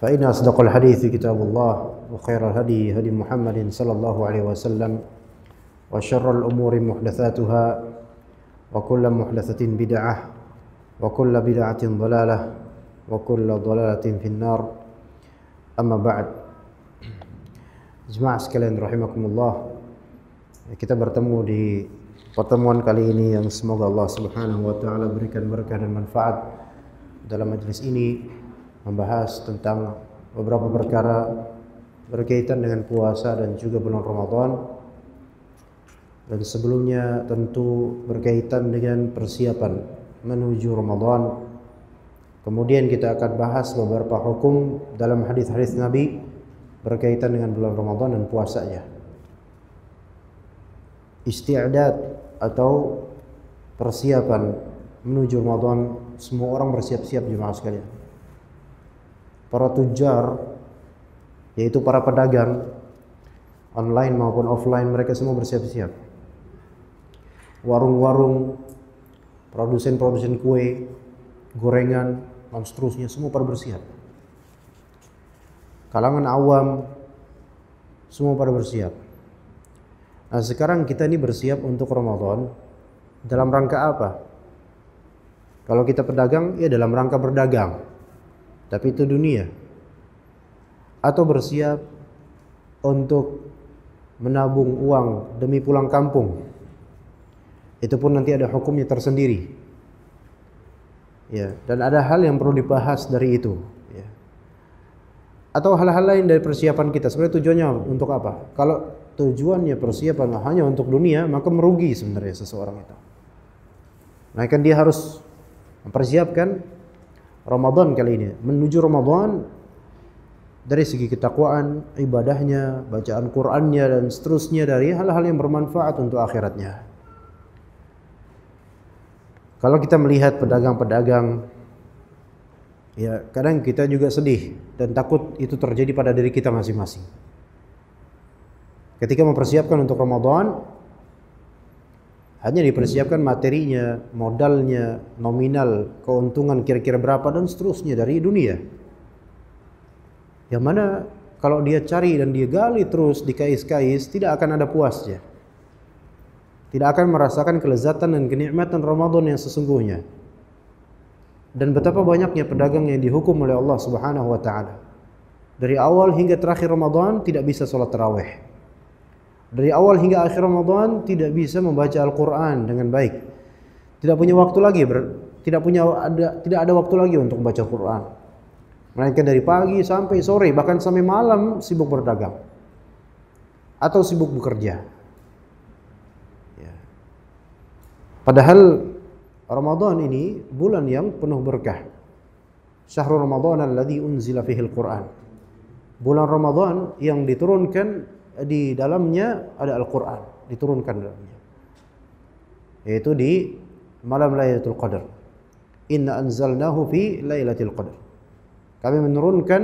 فإن أصدق الحديث كتاب الله وخير الهدي هدي محمد صلى الله عليه وسلم وشر الأمور محدثاتها وكل محدثة بدعة وكل بدعة ضلالة وكل ضلالة في النار أما بعد جماعة Jemaah رحمكم الله Kita bertemu di pertemuan kali ini yang semoga Allah subhanahu wa ta'ala berikan berkah dan manfaat Dalam majelis ini membahas tentang beberapa perkara berkaitan dengan puasa dan juga bulan Ramadan dan sebelumnya tentu berkaitan dengan persiapan menuju Ramadan kemudian kita akan bahas beberapa hukum dalam hadis-hadis Nabi berkaitan dengan bulan Ramadan dan puasanya isti'adat atau persiapan menuju Ramadan semua orang bersiap-siap jemaah sekalian para tujar yaitu para pedagang online maupun offline mereka semua bersiap-siap warung-warung produsen-produsen kue gorengan dan seterusnya semua pada bersiap kalangan awam semua pada bersiap nah sekarang kita ini bersiap untuk Ramadan dalam rangka apa? Kalau kita pedagang, ya dalam rangka berdagang tapi itu dunia atau bersiap untuk menabung uang demi pulang kampung itu pun nanti ada hukumnya tersendiri ya dan ada hal yang perlu dibahas dari itu ya. atau hal-hal lain dari persiapan kita sebenarnya tujuannya untuk apa kalau tujuannya persiapan hanya untuk dunia maka merugi sebenarnya seseorang itu nah kan dia harus mempersiapkan Ramadan kali ini menuju Ramadan dari segi ketakwaan, ibadahnya, bacaan Qur'annya dan seterusnya dari hal-hal yang bermanfaat untuk akhiratnya. Kalau kita melihat pedagang-pedagang ya kadang kita juga sedih dan takut itu terjadi pada diri kita masing-masing. Ketika mempersiapkan untuk Ramadan, hanya dipersiapkan materinya, modalnya, nominal, keuntungan kira-kira berapa dan seterusnya dari dunia. Yang mana kalau dia cari dan dia gali terus di kais kais tidak akan ada puasnya. Tidak akan merasakan kelezatan dan kenikmatan Ramadan yang sesungguhnya. Dan betapa banyaknya pedagang yang dihukum oleh Allah Subhanahu wa taala. Dari awal hingga terakhir Ramadan tidak bisa sholat tarawih dari awal hingga akhir Ramadan tidak bisa membaca Al-Qur'an dengan baik. Tidak punya waktu lagi ber, tidak punya ada tidak ada waktu lagi untuk baca Quran. Melainkan dari pagi sampai sore bahkan sampai malam sibuk berdagang atau sibuk bekerja. Ya. Padahal Ramadan ini bulan yang penuh berkah. Syahrul Ramadan yang unzila fihi quran Bulan Ramadan yang diturunkan di dalamnya ada Al-Qur'an diturunkan dalamnya. Yaitu di malam Lailatul Qadar. Inna anzalnahu fi Lailatul Qadar. Kami menurunkan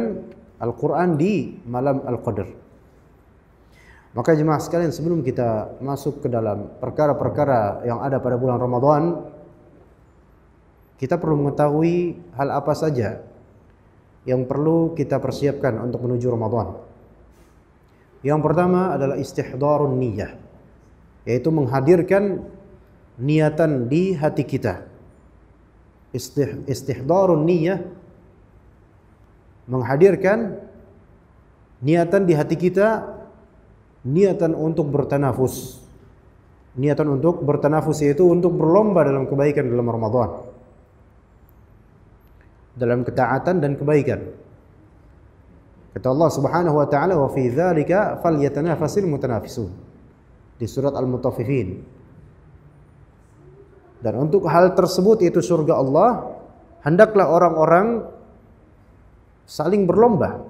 Al-Qur'an di malam Al-Qadar. Maka jemaah sekalian sebelum kita masuk ke dalam perkara-perkara yang ada pada bulan Ramadan, kita perlu mengetahui hal apa saja yang perlu kita persiapkan untuk menuju Ramadan. Yang pertama adalah istihdarun niyah, yaitu menghadirkan niatan di hati kita. Istih, istihdarun niyah menghadirkan niatan di hati kita, niatan untuk bertanafus. Niatan untuk bertanafus yaitu untuk berlomba dalam kebaikan dalam Ramadan. Dalam ketaatan dan kebaikan. Kata Allah Subhanahu wa taala wa fi dzalika falyatanafasil mutanafisun. Di surat Al-Mutaffifin. Dan untuk hal tersebut yaitu surga Allah, hendaklah orang-orang saling berlomba.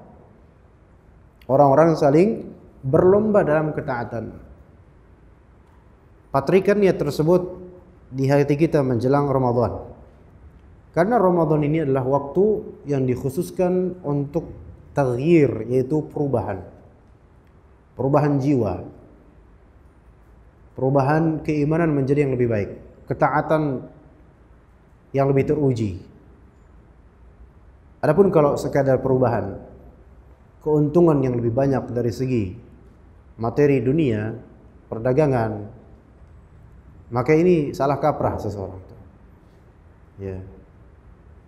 Orang-orang saling berlomba dalam ketaatan. Patrikan niat tersebut di hati kita menjelang Ramadan. Karena Ramadan ini adalah waktu yang dikhususkan untuk taghyir yaitu perubahan. Perubahan jiwa. Perubahan keimanan menjadi yang lebih baik, ketaatan yang lebih teruji. Adapun kalau sekadar perubahan, keuntungan yang lebih banyak dari segi materi dunia, perdagangan, maka ini salah kaprah seseorang. Ya.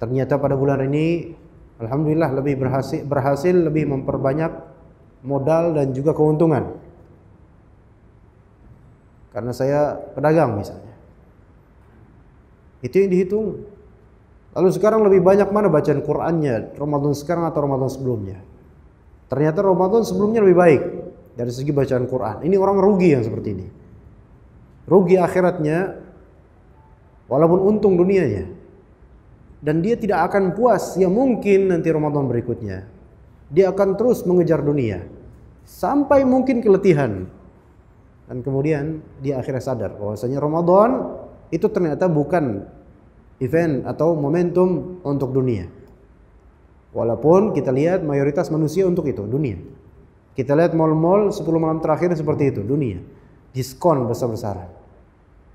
Ternyata pada bulan ini Alhamdulillah lebih berhasil, berhasil lebih memperbanyak modal dan juga keuntungan. Karena saya pedagang misalnya. Itu yang dihitung. Lalu sekarang lebih banyak mana bacaan Qur'annya, Ramadan sekarang atau Ramadan sebelumnya? Ternyata Ramadan sebelumnya lebih baik dari segi bacaan Qur'an. Ini orang rugi yang seperti ini. Rugi akhiratnya walaupun untung dunianya dan dia tidak akan puas ya mungkin nanti Ramadan berikutnya. Dia akan terus mengejar dunia sampai mungkin keletihan. Dan kemudian dia akhirnya sadar bahwasanya Ramadan itu ternyata bukan event atau momentum untuk dunia. Walaupun kita lihat mayoritas manusia untuk itu, dunia. Kita lihat mal-mal 10 malam terakhir seperti itu, dunia. Diskon besar-besaran.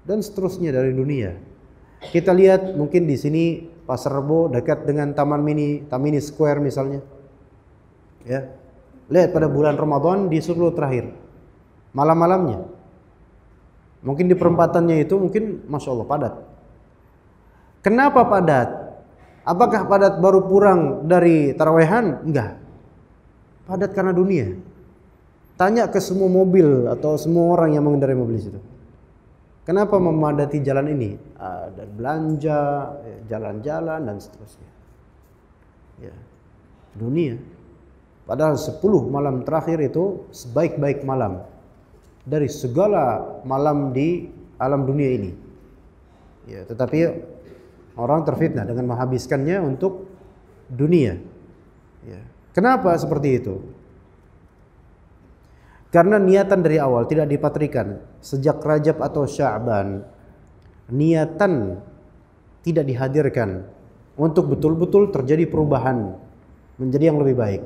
Dan seterusnya dari dunia. Kita lihat mungkin di sini Pasar Rebo dekat dengan Taman Mini, taman mini Square misalnya. Ya. Lihat pada bulan Ramadan di 10 terakhir. Malam-malamnya. Mungkin di perempatannya itu mungkin Masya Allah padat. Kenapa padat? Apakah padat baru kurang dari tarawehan? Enggak. Padat karena dunia. Tanya ke semua mobil atau semua orang yang mengendarai mobil di situ. Kenapa memadati jalan ini? Ada ah, dan belanja, eh, jalan-jalan dan seterusnya. Ya. Dunia. Padahal sepuluh malam terakhir itu sebaik-baik malam dari segala malam di alam dunia ini. Ya, tetapi orang terfitnah dengan menghabiskannya untuk dunia. Ya. Kenapa seperti itu? Karena niatan dari awal tidak dipatrikan sejak Rajab atau Sya'ban. Niatan tidak dihadirkan untuk betul-betul terjadi perubahan menjadi yang lebih baik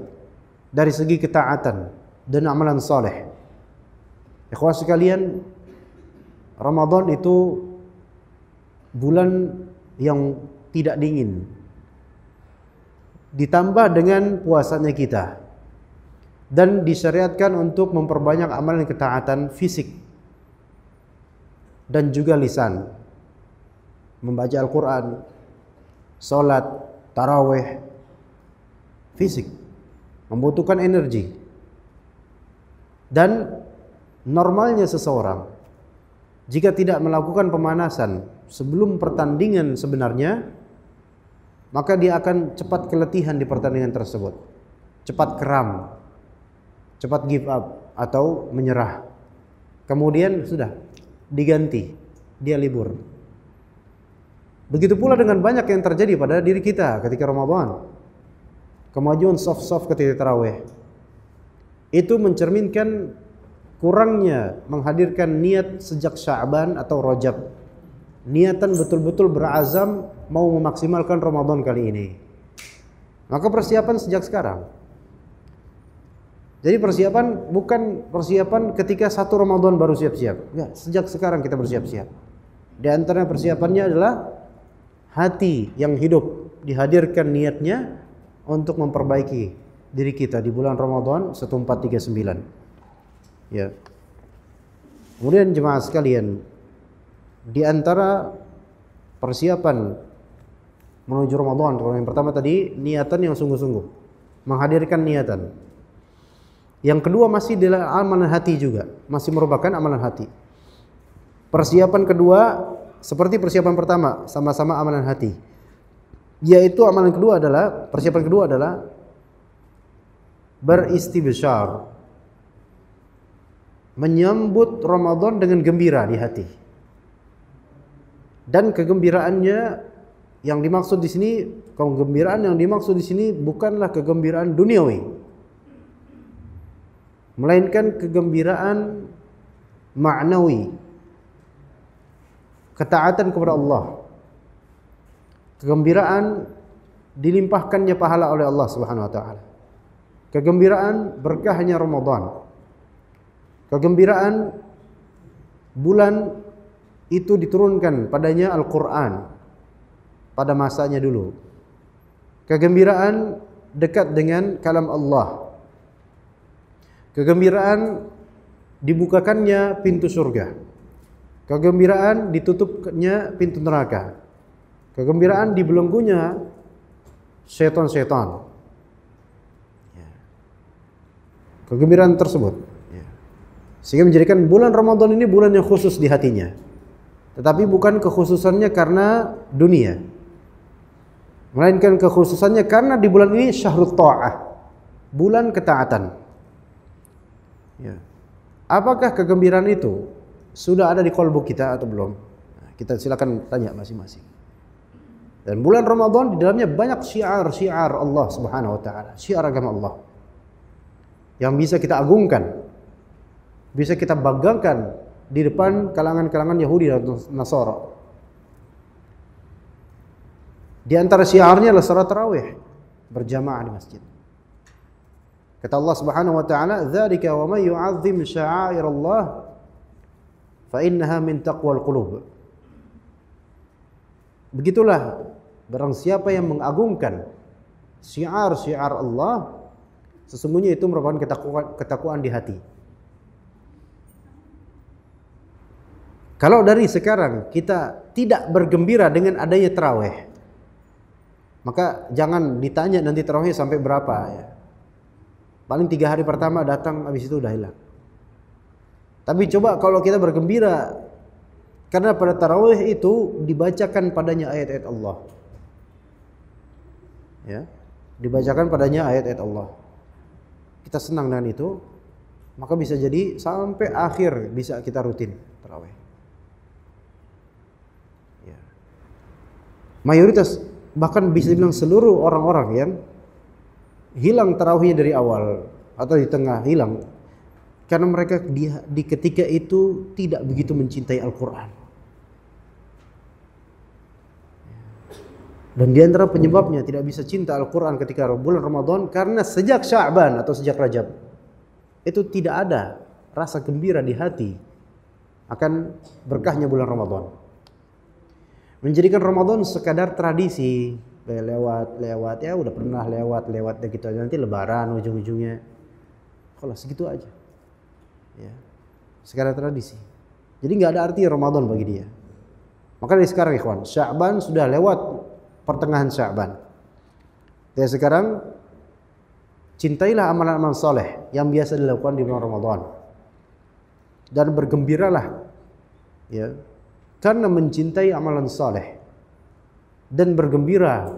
dari segi ketaatan dan amalan saleh. Ikhwah sekalian, Ramadan itu bulan yang tidak dingin. Ditambah dengan puasanya kita dan disyariatkan untuk memperbanyak amalan ketaatan fisik dan juga lisan membaca Al-Qur'an sholat, taraweh fisik membutuhkan energi dan normalnya seseorang jika tidak melakukan pemanasan sebelum pertandingan sebenarnya maka dia akan cepat keletihan di pertandingan tersebut cepat kram cepat give up atau menyerah. Kemudian sudah diganti, dia libur. Begitu pula dengan banyak yang terjadi pada diri kita ketika Ramadan. Kemajuan soft-soft ketika terawih. Itu mencerminkan kurangnya menghadirkan niat sejak Sya'ban atau Rajab. Niatan betul-betul berazam mau memaksimalkan Ramadan kali ini. Maka persiapan sejak sekarang. Jadi persiapan bukan persiapan ketika satu Ramadan baru siap-siap. Ya, sejak sekarang kita bersiap-siap. Di antara persiapannya adalah hati yang hidup dihadirkan niatnya untuk memperbaiki diri kita di bulan Ramadan 1439. Ya. Kemudian jemaah sekalian, di antara persiapan menuju Ramadan, yang pertama tadi niatan yang sungguh-sungguh, menghadirkan niatan. Yang kedua masih adalah amalan hati juga, masih merupakan amalan hati. Persiapan kedua seperti persiapan pertama, sama-sama amalan hati. Yaitu amalan kedua adalah persiapan kedua adalah beristibsyar. Menyambut Ramadan dengan gembira di hati. Dan kegembiraannya yang dimaksud di sini, kegembiraan yang dimaksud di sini bukanlah kegembiraan duniawi, melainkan kegembiraan maknawi ketaatan kepada Allah kegembiraan dilimpahkannya pahala oleh Allah Subhanahu wa taala kegembiraan berkahnya Ramadan kegembiraan bulan itu diturunkan padanya Al-Qur'an pada masanya dulu kegembiraan dekat dengan kalam Allah Kegembiraan dibukakannya pintu surga. Kegembiraan ditutupnya pintu neraka. Kegembiraan dibelenggunya seton-seton. Ya. Kegembiraan tersebut. Ya. Sehingga menjadikan bulan Ramadan ini bulan yang khusus di hatinya. Tetapi bukan kekhususannya karena dunia. Melainkan kekhususannya karena di bulan ini syahrul ta'ah. Bulan ketaatan Ya. Apakah kegembiraan itu sudah ada di kolbu kita atau belum? kita silakan tanya masing-masing. Dan bulan Ramadan di dalamnya banyak syiar-syiar Allah Subhanahu wa taala, syiar agama Allah. Yang bisa kita agungkan, bisa kita banggakan di depan kalangan-kalangan Yahudi dan Nasara. Di antara syiarnya adalah salat tarawih berjamaah di masjid. Kata Allah Subhanahu wa taala, "Dzalika wa may yu'azzim Allah fa innaha min taqwal qulub." Begitulah barang siapa yang mengagungkan syiar-syiar Allah, sesungguhnya itu merupakan ketakuan, ketakuan di hati. Kalau dari sekarang kita tidak bergembira dengan adanya terawih, maka jangan ditanya nanti terawih sampai berapa ya Paling tiga hari pertama datang habis itu udah hilang. Tapi coba kalau kita bergembira karena pada tarawih itu dibacakan padanya ayat-ayat Allah. Ya, dibacakan padanya ayat-ayat Allah. Kita senang dengan itu, maka bisa jadi sampai akhir bisa kita rutin tarawih. Ya. Mayoritas bahkan bisa bilang seluruh orang-orang ya hilang tarawihnya dari awal atau di tengah hilang karena mereka di, di ketika itu tidak begitu mencintai Al-Quran dan di antara penyebabnya tidak bisa cinta Al-Quran ketika bulan Ramadan karena sejak Sya'ban atau sejak Rajab itu tidak ada rasa gembira di hati akan berkahnya bulan Ramadan menjadikan Ramadan sekadar tradisi lewat lewat ya udah pernah lewat lewat deh gitu aja nanti lebaran ujung-ujungnya kalau segitu aja ya sekarang tradisi jadi nggak ada arti Ramadan bagi dia maka dari sekarang ikhwan Sya'ban sudah lewat pertengahan Sya'ban dari sekarang cintailah amalan-amalan soleh yang biasa dilakukan di bulan Ramadan dan bergembiralah ya karena mencintai amalan soleh dan bergembira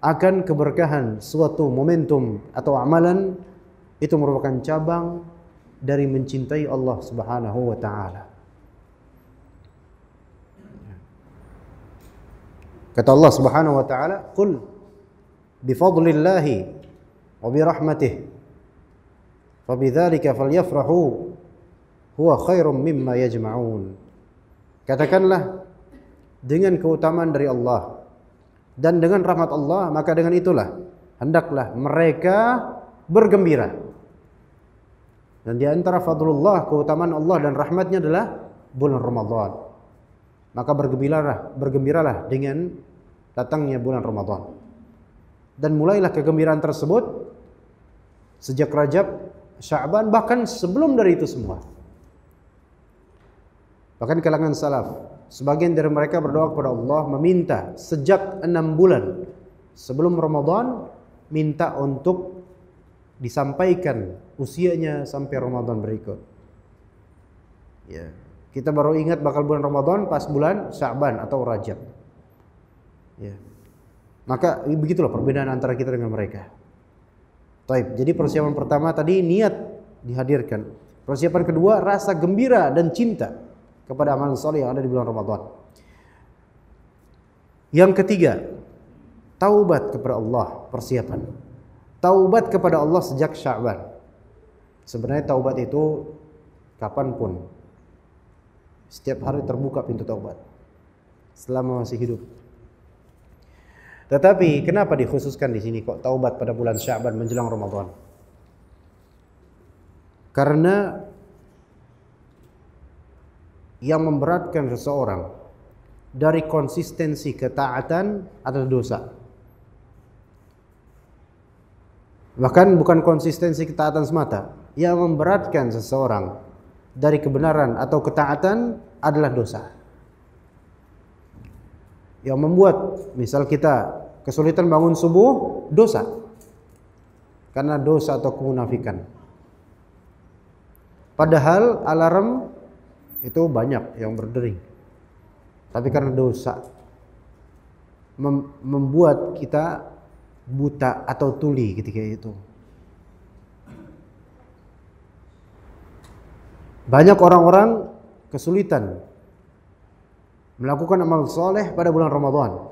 akan keberkahan suatu momentum atau amalan itu merupakan cabang dari mencintai Allah Subhanahu wa taala. Kata Allah Subhanahu wa taala, "Qul bi fadlillahi wa bi rahmatih fabidzalika falyafrahu huwa khairum mimma yajma'un." Katakanlah dengan keutamaan dari Allah dan dengan rahmat Allah maka dengan itulah hendaklah mereka bergembira dan di antara fadlullah keutamaan Allah dan rahmatnya adalah bulan Ramadan maka bergembiralah bergembiralah dengan datangnya bulan Ramadan dan mulailah kegembiraan tersebut sejak Rajab, Sya'ban bahkan sebelum dari itu semua bahkan kalangan salaf Sebagian dari mereka berdoa kepada Allah meminta sejak enam bulan sebelum Ramadan minta untuk disampaikan usianya sampai Ramadan berikut. Ya, kita baru ingat bakal bulan Ramadan pas bulan Sya'ban atau Rajab. Ya. Maka begitulah perbedaan antara kita dengan mereka. Taib. Jadi persiapan pertama tadi niat dihadirkan. Persiapan kedua rasa gembira dan cinta kepada amalan soleh yang ada di bulan Ramadan. Yang ketiga, taubat kepada Allah, persiapan. Taubat kepada Allah sejak Sya'ban. Sebenarnya taubat itu kapanpun. Setiap hari terbuka pintu taubat. Selama masih hidup. Tetapi kenapa dikhususkan di sini kok taubat pada bulan Sya'ban menjelang Ramadan? Karena yang memberatkan seseorang dari konsistensi ketaatan atau dosa. Bahkan bukan konsistensi ketaatan semata, yang memberatkan seseorang dari kebenaran atau ketaatan adalah dosa. Yang membuat misal kita kesulitan bangun subuh dosa. Karena dosa atau kemunafikan. Padahal alarm itu banyak yang berdering. Tapi karena dosa mem membuat kita buta atau tuli ketika itu. Banyak orang-orang kesulitan melakukan amal soleh pada bulan Ramadan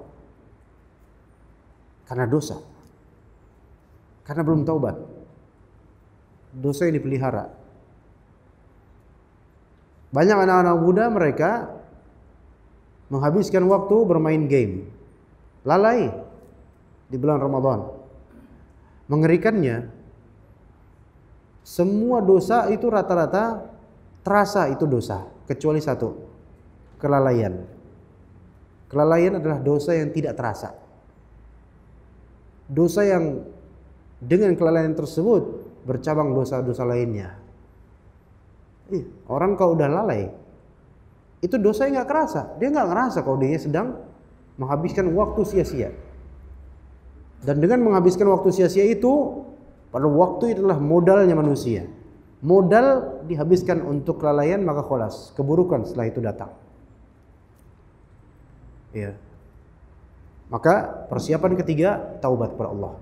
karena dosa, karena belum taubat. Dosa yang dipelihara, banyak anak-anak muda mereka menghabiskan waktu bermain game. Lalai di bulan Ramadan. Mengerikannya, semua dosa itu rata-rata terasa itu dosa, kecuali satu, kelalaian. Kelalaian adalah dosa yang tidak terasa. Dosa yang dengan kelalaian tersebut bercabang dosa-dosa lainnya. Iya, orang kau udah lalai, itu dosa yang nggak kerasa. Dia nggak ngerasa kalau dia sedang menghabiskan waktu sia-sia. Dan dengan menghabiskan waktu sia-sia itu, pada waktu itulah modalnya manusia. Modal dihabiskan untuk kelalaian maka kholas, keburukan setelah itu datang. Ya. Maka persiapan ketiga taubat kepada Allah.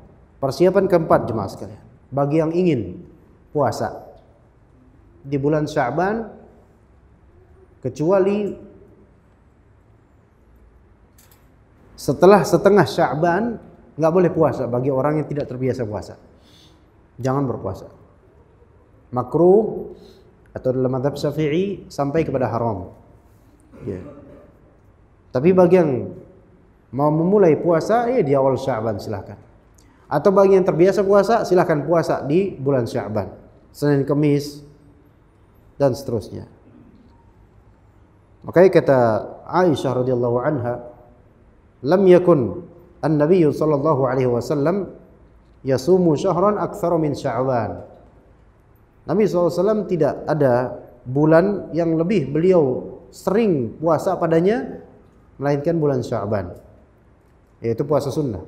Persiapan keempat jemaah sekalian, bagi yang ingin puasa di bulan Syaban kecuali setelah setengah Syaban nggak boleh puasa bagi orang yang tidak terbiasa puasa. Jangan berpuasa. Makruh atau dalam madhab Syafi'i sampai kepada haram. Yeah. Tapi bagi yang mau memulai puasa ya di awal Syaban silahkan. Atau bagi yang terbiasa puasa silahkan puasa di bulan Syaban. Senin Kemis dan seterusnya. Makanya kata Aisyah radhiyallahu anha, "Lam yakun an-nabiy sallallahu alaihi wasallam yasumu syahran aktsara min Sya'ban." Nabi SAW tidak ada bulan yang lebih beliau sering puasa padanya melainkan bulan Sya'ban yaitu puasa sunnah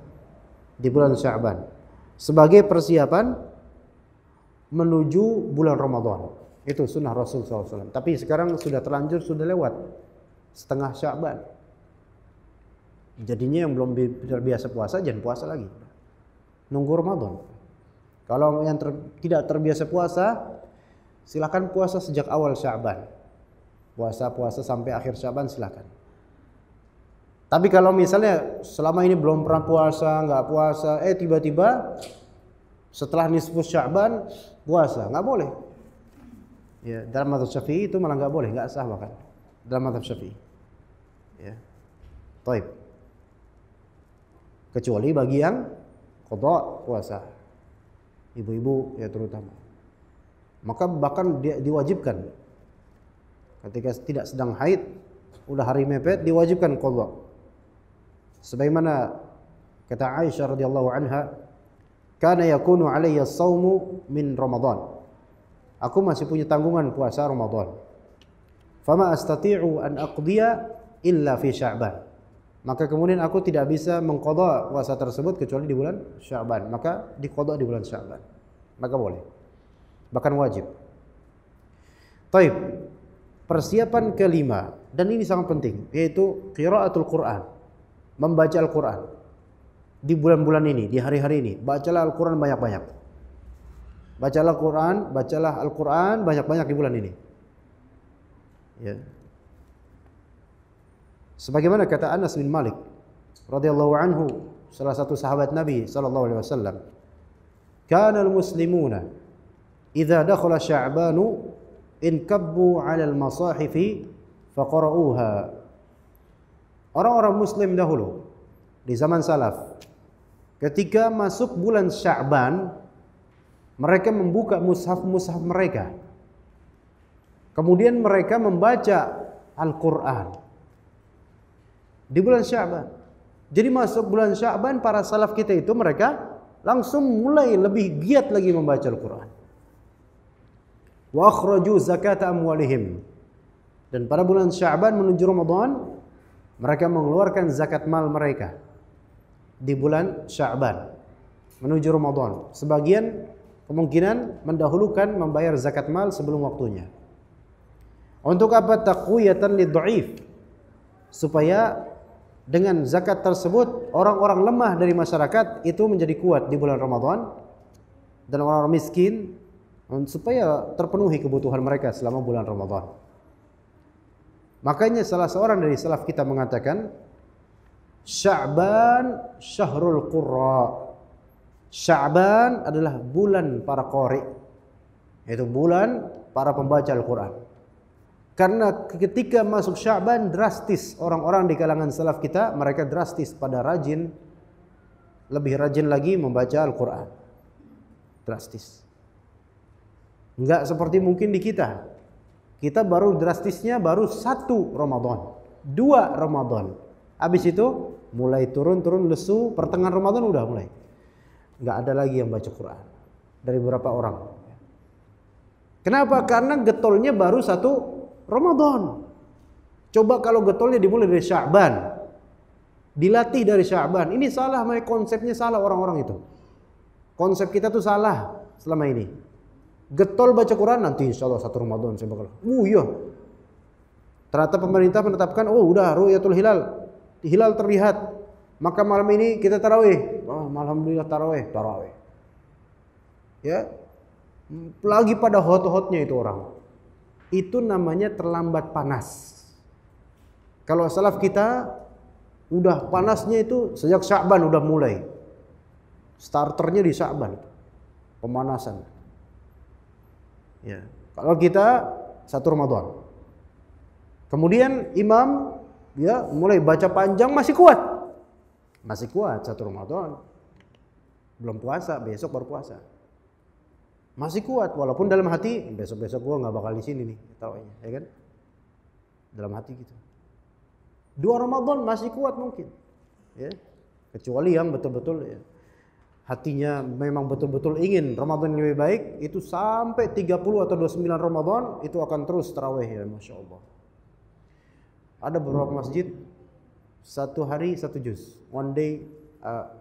di bulan Sya'ban sebagai persiapan menuju bulan Ramadan. Itu sunnah Rasul SAW. Tapi sekarang sudah terlanjur, sudah lewat. Setengah syaban. Jadinya yang belum terbiasa puasa, jangan puasa lagi. Nunggu Ramadan. Kalau yang ter, tidak terbiasa puasa, silakan puasa sejak awal syaban. Puasa-puasa sampai akhir syaban silakan. Tapi kalau misalnya selama ini belum pernah puasa, nggak puasa, eh tiba-tiba setelah nisfu Syaban puasa, nggak boleh. Ya, dalam mazhab Syafi'i itu malah nggak boleh, nggak sah bahkan dalam mazhab Syafi'i. Ya. Taib. Kecuali bagi yang qada puasa. Ibu-ibu ya terutama. Maka bahkan dia diwajibkan ketika tidak sedang haid udah hari mepet diwajibkan qada. Sebagaimana kata Aisyah radhiyallahu anha, "Kana yakunu alayya as-sawmu min Ramadan." Aku masih punya tanggungan puasa Ramadan. Fama astati'u an aqdiya illa fi Sya'ban. Maka kemudian aku tidak bisa mengqada puasa tersebut kecuali di bulan Sya'ban. Maka diqada di bulan Sya'ban. Maka boleh. Bahkan wajib. Taib. Persiapan kelima dan ini sangat penting yaitu qiraatul Quran. Membaca Al-Quran di bulan-bulan ini, di hari-hari ini, bacalah Al-Quran banyak-banyak. Bacalah Quran, bacalah Al-Quran banyak-banyak di bulan ini. Ya. Sebagaimana kata Anas bin Malik radhiyallahu anhu, salah satu sahabat Nabi sallallahu alaihi wasallam, "Kana al-muslimuna idza dakhala Sya'banu inkabbu 'ala al-masahifi faqara'uha." Orang-orang muslim dahulu di zaman salaf ketika masuk bulan Sya'ban mereka membuka mushaf-mushaf mereka. Kemudian mereka membaca Al-Quran. Di bulan Syaban. Jadi masuk bulan Syaban para salaf kita itu mereka langsung mulai lebih giat lagi membaca Al-Quran. Wa akhraju zakata amwalihim. Dan pada bulan Syaban menuju Ramadan, mereka mengeluarkan zakat mal mereka di bulan Syaban menuju Ramadan. Sebagian kemungkinan mendahulukan membayar zakat mal sebelum waktunya. Untuk apa taqwiyatan lidhaif? Supaya dengan zakat tersebut orang-orang lemah dari masyarakat itu menjadi kuat di bulan Ramadan dan orang-orang miskin supaya terpenuhi kebutuhan mereka selama bulan Ramadan. Makanya salah seorang dari salaf kita mengatakan Sya'ban syahrul qurra Sya'ban adalah bulan para qari. Yaitu bulan para pembaca Al-Qur'an. Karena ketika masuk Sya'ban drastis orang-orang di kalangan salaf kita mereka drastis pada rajin lebih rajin lagi membaca Al-Qur'an. Drastis. Enggak seperti mungkin di kita. Kita baru drastisnya baru satu Ramadan, dua Ramadan. Habis itu mulai turun-turun lesu, pertengahan Ramadan udah mulai nggak ada lagi yang baca Quran dari beberapa orang. Kenapa? Karena getolnya baru satu Ramadan. Coba kalau getolnya dimulai dari Syaban, dilatih dari Syaban. Ini salah, my konsepnya salah orang-orang itu. Konsep kita tuh salah selama ini. Getol baca Quran nanti insya Allah satu Ramadan saya bakal. Uh iya. Ternyata pemerintah menetapkan, oh udah Ru'yatul Hilal. Hilal terlihat. Maka malam ini kita tarawih. Oh, alhamdulillah tarawih, tarawih. Ya. Lagi pada hot-hotnya itu orang. Itu namanya terlambat panas. Kalau salaf kita udah panasnya itu sejak Sya'ban udah mulai. Starternya di Sya'ban. Pemanasan. Ya. Kalau kita satu Ramadan. Kemudian imam ya mulai baca panjang masih kuat. Masih kuat satu Ramadan. Belum puasa, besok baru puasa. Masih kuat walaupun dalam hati besok-besok gua nggak bakal di sini nih, taruhnya, ya kan? Dalam hati gitu. Dua Ramadan masih kuat mungkin. Ya. Kecuali yang betul-betul ya, hatinya memang betul-betul ingin Ramadan lebih baik, itu sampai 30 atau 29 Ramadan itu akan terus terawih ya, Masya Allah. Ada beberapa masjid satu hari satu jus, one day uh,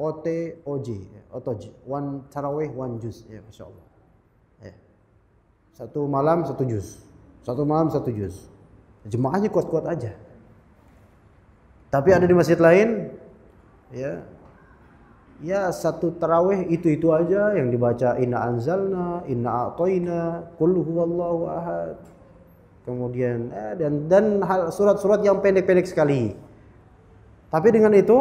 OT OJ OTOJ one taraweh one juz ya masya Allah ya. satu malam satu jus, satu malam satu jus. jemaahnya kuat-kuat aja tapi ada di masjid lain ya ya satu taraweh itu-itu aja yang dibaca inna anzalna inna atoina, kulhu huwallahu ahad kemudian eh, dan dan surat-surat yang pendek-pendek sekali tapi dengan itu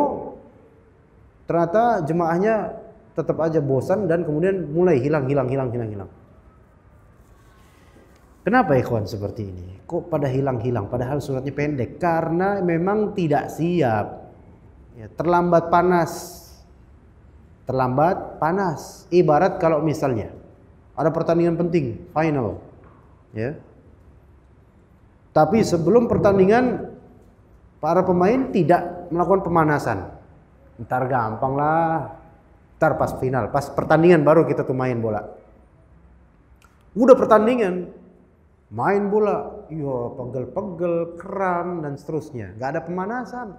ternyata jemaahnya tetap aja bosan dan kemudian mulai hilang hilang hilang hilang hilang. Kenapa ikhwan seperti ini? Kok pada hilang-hilang padahal suratnya pendek? Karena memang tidak siap. Ya, terlambat panas. Terlambat panas. Ibarat kalau misalnya ada pertandingan penting, final. Ya. Tapi sebelum pertandingan para pemain tidak melakukan pemanasan. Ntar gampang lah. Ntar pas final, pas pertandingan baru kita tuh main bola. Udah pertandingan, main bola, yo iya, pegel-pegel, kram dan seterusnya. Gak ada pemanasan.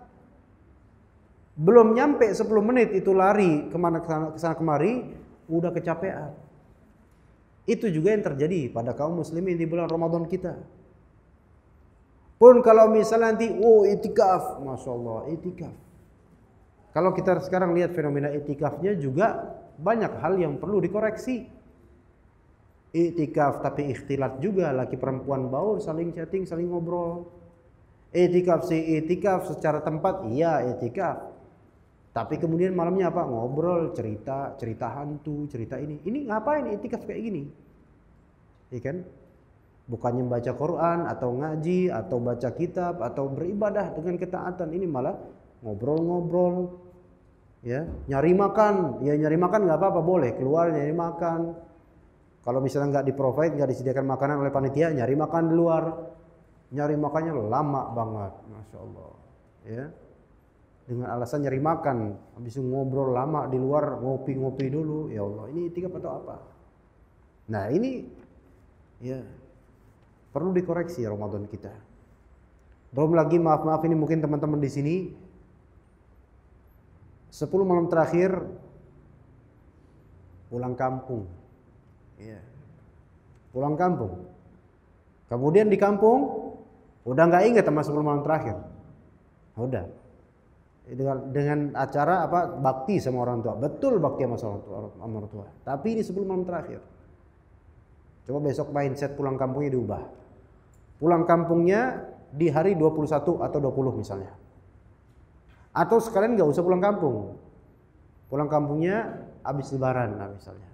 Belum nyampe 10 menit itu lari kemana kesana, kesana kemari, udah kecapean. Itu juga yang terjadi pada kaum muslimin di bulan Ramadan kita. Pun kalau misalnya nanti, oh itikaf, masya Allah, itikaf. Kalau kita sekarang lihat fenomena itikafnya juga banyak hal yang perlu dikoreksi. Itikaf tapi ikhtilat juga, laki perempuan baur saling chatting, saling ngobrol. Itikaf sih itikaf secara tempat, iya itikaf. Tapi kemudian malamnya apa? Ngobrol, cerita, cerita hantu, cerita ini. Ini ngapain itikaf kayak gini? Iya kan? bukannya baca Quran atau ngaji atau baca kitab atau beribadah dengan ketaatan ini malah ngobrol-ngobrol ya nyari makan ya nyari makan nggak apa-apa boleh keluar nyari makan kalau misalnya nggak di provide nggak disediakan makanan oleh panitia nyari makan di luar nyari makannya lama banget masya Allah ya dengan alasan nyari makan habis ngobrol lama di luar ngopi-ngopi dulu ya Allah ini tiga atau apa nah ini ya Perlu dikoreksi Ramadan kita. Belum lagi maaf-maaf ini mungkin teman-teman di sini 10 malam terakhir pulang kampung. Iya. Pulang kampung. Kemudian di kampung udah nggak ingat sama 10 malam terakhir. Udah. Dengan, dengan acara apa bakti sama orang tua. Betul bakti sama orang tua. Tapi ini 10 malam terakhir. Coba besok mindset pulang kampungnya diubah. Pulang kampungnya di hari 21 atau 20 misalnya. Atau sekalian nggak usah pulang kampung. Pulang kampungnya habis lebaran lah misalnya.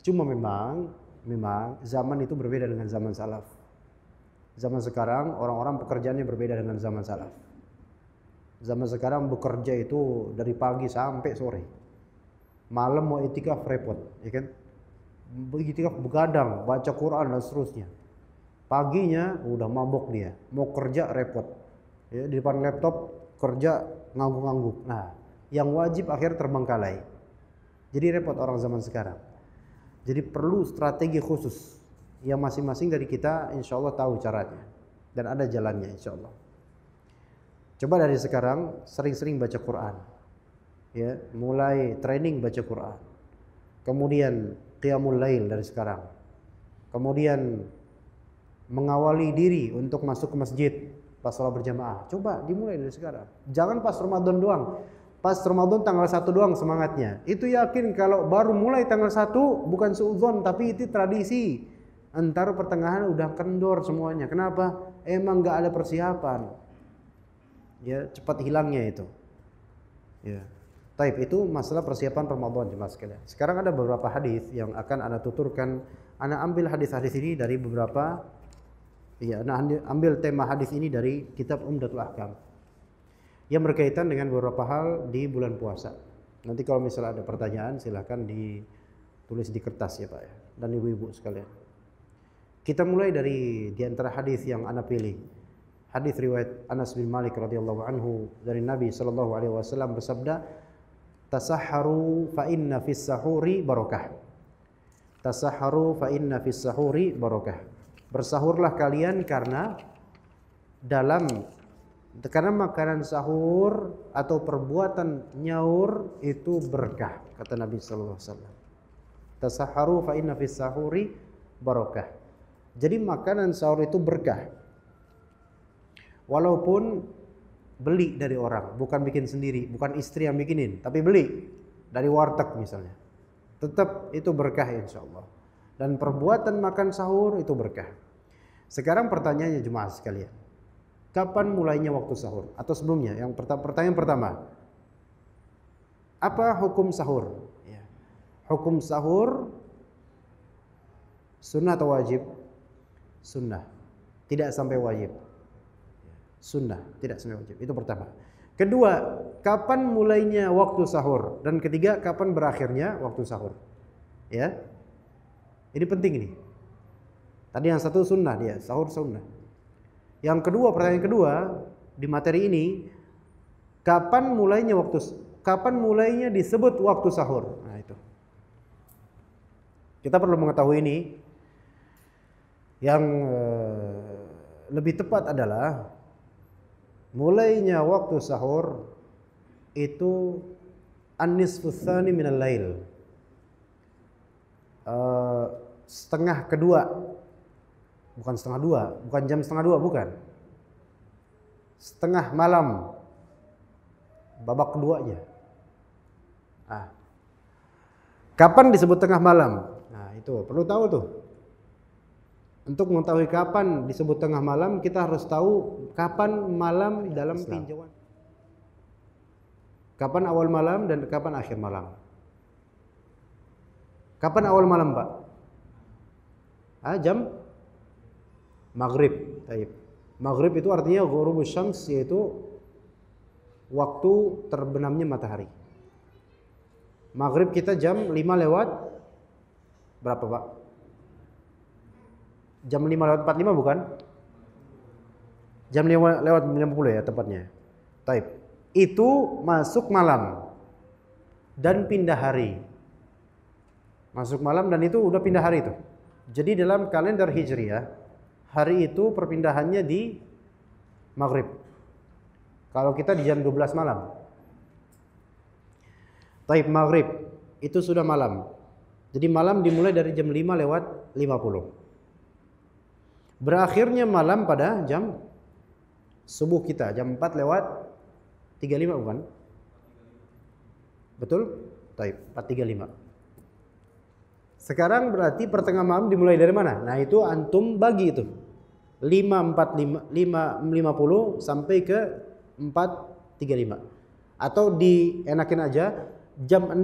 Cuma memang memang zaman itu berbeda dengan zaman salaf. Zaman sekarang orang-orang pekerjaannya berbeda dengan zaman salaf. Zaman sekarang bekerja itu dari pagi sampai sore. Malam mau itikaf repot, ya kan? Begitu begadang, baca Quran dan seterusnya Paginya udah mabok dia, mau kerja repot. Ya, di depan laptop kerja ngangguk-ngangguk. Nah, yang wajib akhir terbengkalai. Jadi repot orang zaman sekarang. Jadi perlu strategi khusus yang masing-masing dari kita insya Allah tahu caranya dan ada jalannya insya Allah. Coba dari sekarang sering-sering baca Quran, ya mulai training baca Quran, kemudian qiyamul lail dari sekarang, kemudian mengawali diri untuk masuk ke masjid pas sholat berjamaah. Coba dimulai dari sekarang. Jangan pas Ramadan doang. Pas Ramadan tanggal 1 doang semangatnya. Itu yakin kalau baru mulai tanggal 1 bukan suudzon tapi itu tradisi. antara pertengahan udah kendor semuanya. Kenapa? Emang nggak ada persiapan. Ya, cepat hilangnya itu. Ya. Taib itu masalah persiapan Ramadan jemaah sekalian. Sekarang ada beberapa hadis yang akan Anda tuturkan. Anda ambil hadis-hadis ini dari beberapa Iya, nah ambil tema hadis ini dari kitab Umdatul Ahkam yang berkaitan dengan beberapa hal di bulan puasa. Nanti kalau misalnya ada pertanyaan silahkan ditulis di kertas ya Pak ya dan ibu-ibu sekalian. Kita mulai dari di antara hadis yang ana pilih. Hadis riwayat Anas bin Malik radhiyallahu anhu dari Nabi sallallahu alaihi wasallam bersabda, "Tasahharu fa inna fis sahuri barakah." Tasahharu fa inna fis sahuri barakah. Bersahurlah kalian karena dalam karena makanan sahur atau perbuatan nyaur itu berkah kata Nabi sallallahu alaihi wasallam. Tasaharu fa inna fis sahuri barakah. Jadi makanan sahur itu berkah. Walaupun beli dari orang, bukan bikin sendiri, bukan istri yang bikinin, tapi beli dari warteg misalnya. Tetap itu berkah insya Allah dan perbuatan makan sahur itu berkah. Sekarang pertanyaannya jemaah sekalian. Kapan mulainya waktu sahur? Atau sebelumnya, yang pertama, pertanyaan pertama. Apa hukum sahur? Ya. Hukum sahur sunnah atau wajib? Sunnah. Tidak sampai wajib. Sunnah, tidak sampai wajib. Itu pertama. Kedua, kapan mulainya waktu sahur? Dan ketiga, kapan berakhirnya waktu sahur? Ya, ini penting ini. Tadi yang satu sunnah dia, sahur sunnah. Yang kedua, pertanyaan kedua di materi ini, kapan mulainya waktu kapan mulainya disebut waktu sahur? Nah, itu. Kita perlu mengetahui ini. Yang eh, lebih tepat adalah mulainya waktu sahur itu an-nisfu tsani minal lail. Eh, setengah kedua bukan setengah dua bukan jam setengah dua bukan setengah malam babak keduanya ah kapan disebut tengah malam nah itu perlu tahu tuh untuk mengetahui kapan disebut tengah malam kita harus tahu kapan malam ya, dalam Islam. tinjauan kapan awal malam dan kapan akhir malam kapan awal malam pak ah, jam maghrib. Taib. Maghrib itu artinya ghurub syams yaitu waktu terbenamnya matahari. Maghrib kita jam 5 lewat berapa Pak? Jam 5 lewat 45 bukan? Jam 5 lewat 50 ya tepatnya. Taib. Itu masuk malam dan pindah hari. Masuk malam dan itu udah pindah hari tuh. Jadi dalam kalender Hijriah, hari itu perpindahannya di Maghrib. Kalau kita di jam 12 malam. Taib Maghrib, itu sudah malam. Jadi malam dimulai dari jam 5 lewat 50. Berakhirnya malam pada jam subuh kita, jam 4 lewat 35 bukan? Betul? Taib, 435. Sekarang berarti pertengahan malam dimulai dari mana? Nah, itu antum bagi itu. 545 550 sampai ke 435. Atau dienakin aja jam 6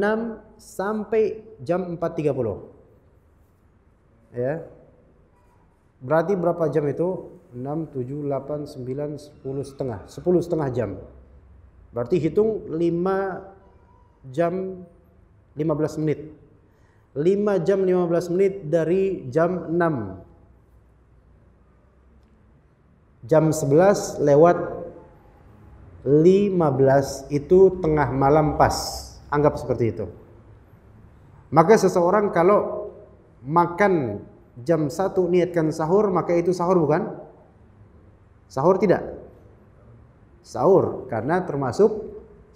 sampai jam 4.30. Ya. Berarti berapa jam itu? 6 7 8 9 10 setengah. 10 setengah jam. Berarti hitung 5 jam 15 menit 5 jam 15 menit dari jam 6 jam 11 lewat 15 itu tengah malam pas anggap seperti itu maka seseorang kalau makan jam 1 niatkan sahur maka itu sahur bukan sahur tidak sahur karena termasuk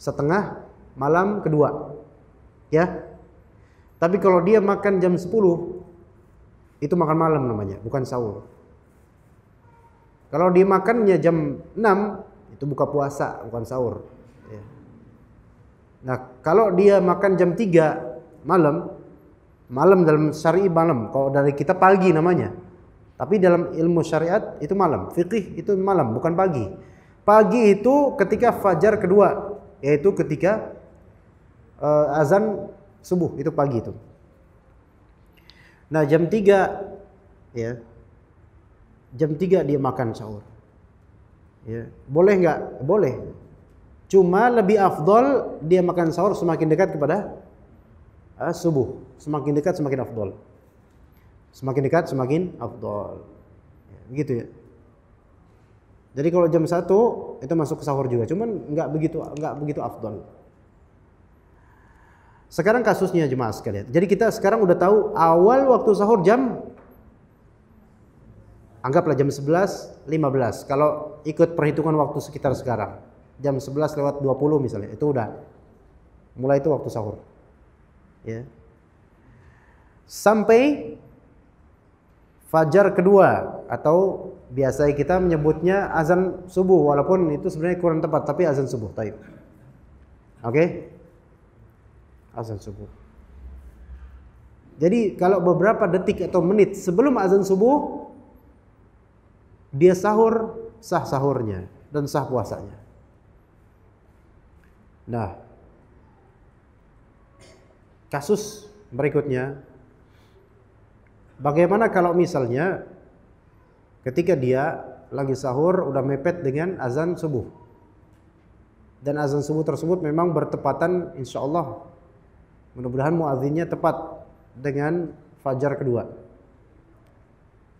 setengah malam kedua ya tapi kalau dia makan jam 10 itu makan malam namanya, bukan sahur. Kalau dia makannya jam 6 itu buka puasa, bukan sahur. Ya. Nah, kalau dia makan jam 3 malam, malam dalam syari malam, kalau dari kita pagi namanya. Tapi dalam ilmu syariat itu malam, fikih itu malam, bukan pagi. Pagi itu ketika fajar kedua, yaitu ketika uh, azan subuh itu pagi itu. Nah, jam 3 ya. Jam 3 dia makan sahur. Ya, boleh nggak? Boleh. Cuma lebih afdol dia makan sahur semakin dekat kepada uh, subuh. Semakin dekat semakin afdol. Semakin dekat semakin afdol. Ya, begitu ya. Jadi kalau jam 1 itu masuk ke sahur juga, cuman nggak begitu nggak begitu afdol. Sekarang kasusnya jemaah sekalian. Jadi kita sekarang udah tahu awal waktu sahur jam anggaplah jam 11, 15. Kalau ikut perhitungan waktu sekitar sekarang, jam 11 lewat 20 misalnya, itu udah mulai itu waktu sahur. Ya. Sampai fajar kedua atau biasa kita menyebutnya azan subuh walaupun itu sebenarnya kurang tepat tapi azan subuh. Oke. Okay? azan subuh. Jadi kalau beberapa detik atau menit sebelum azan subuh dia sahur, sah sahurnya dan sah puasanya. Nah, kasus berikutnya bagaimana kalau misalnya ketika dia lagi sahur udah mepet dengan azan subuh dan azan subuh tersebut memang bertepatan insya Allah Mudah-mudahan muadzinnya tepat dengan fajar kedua.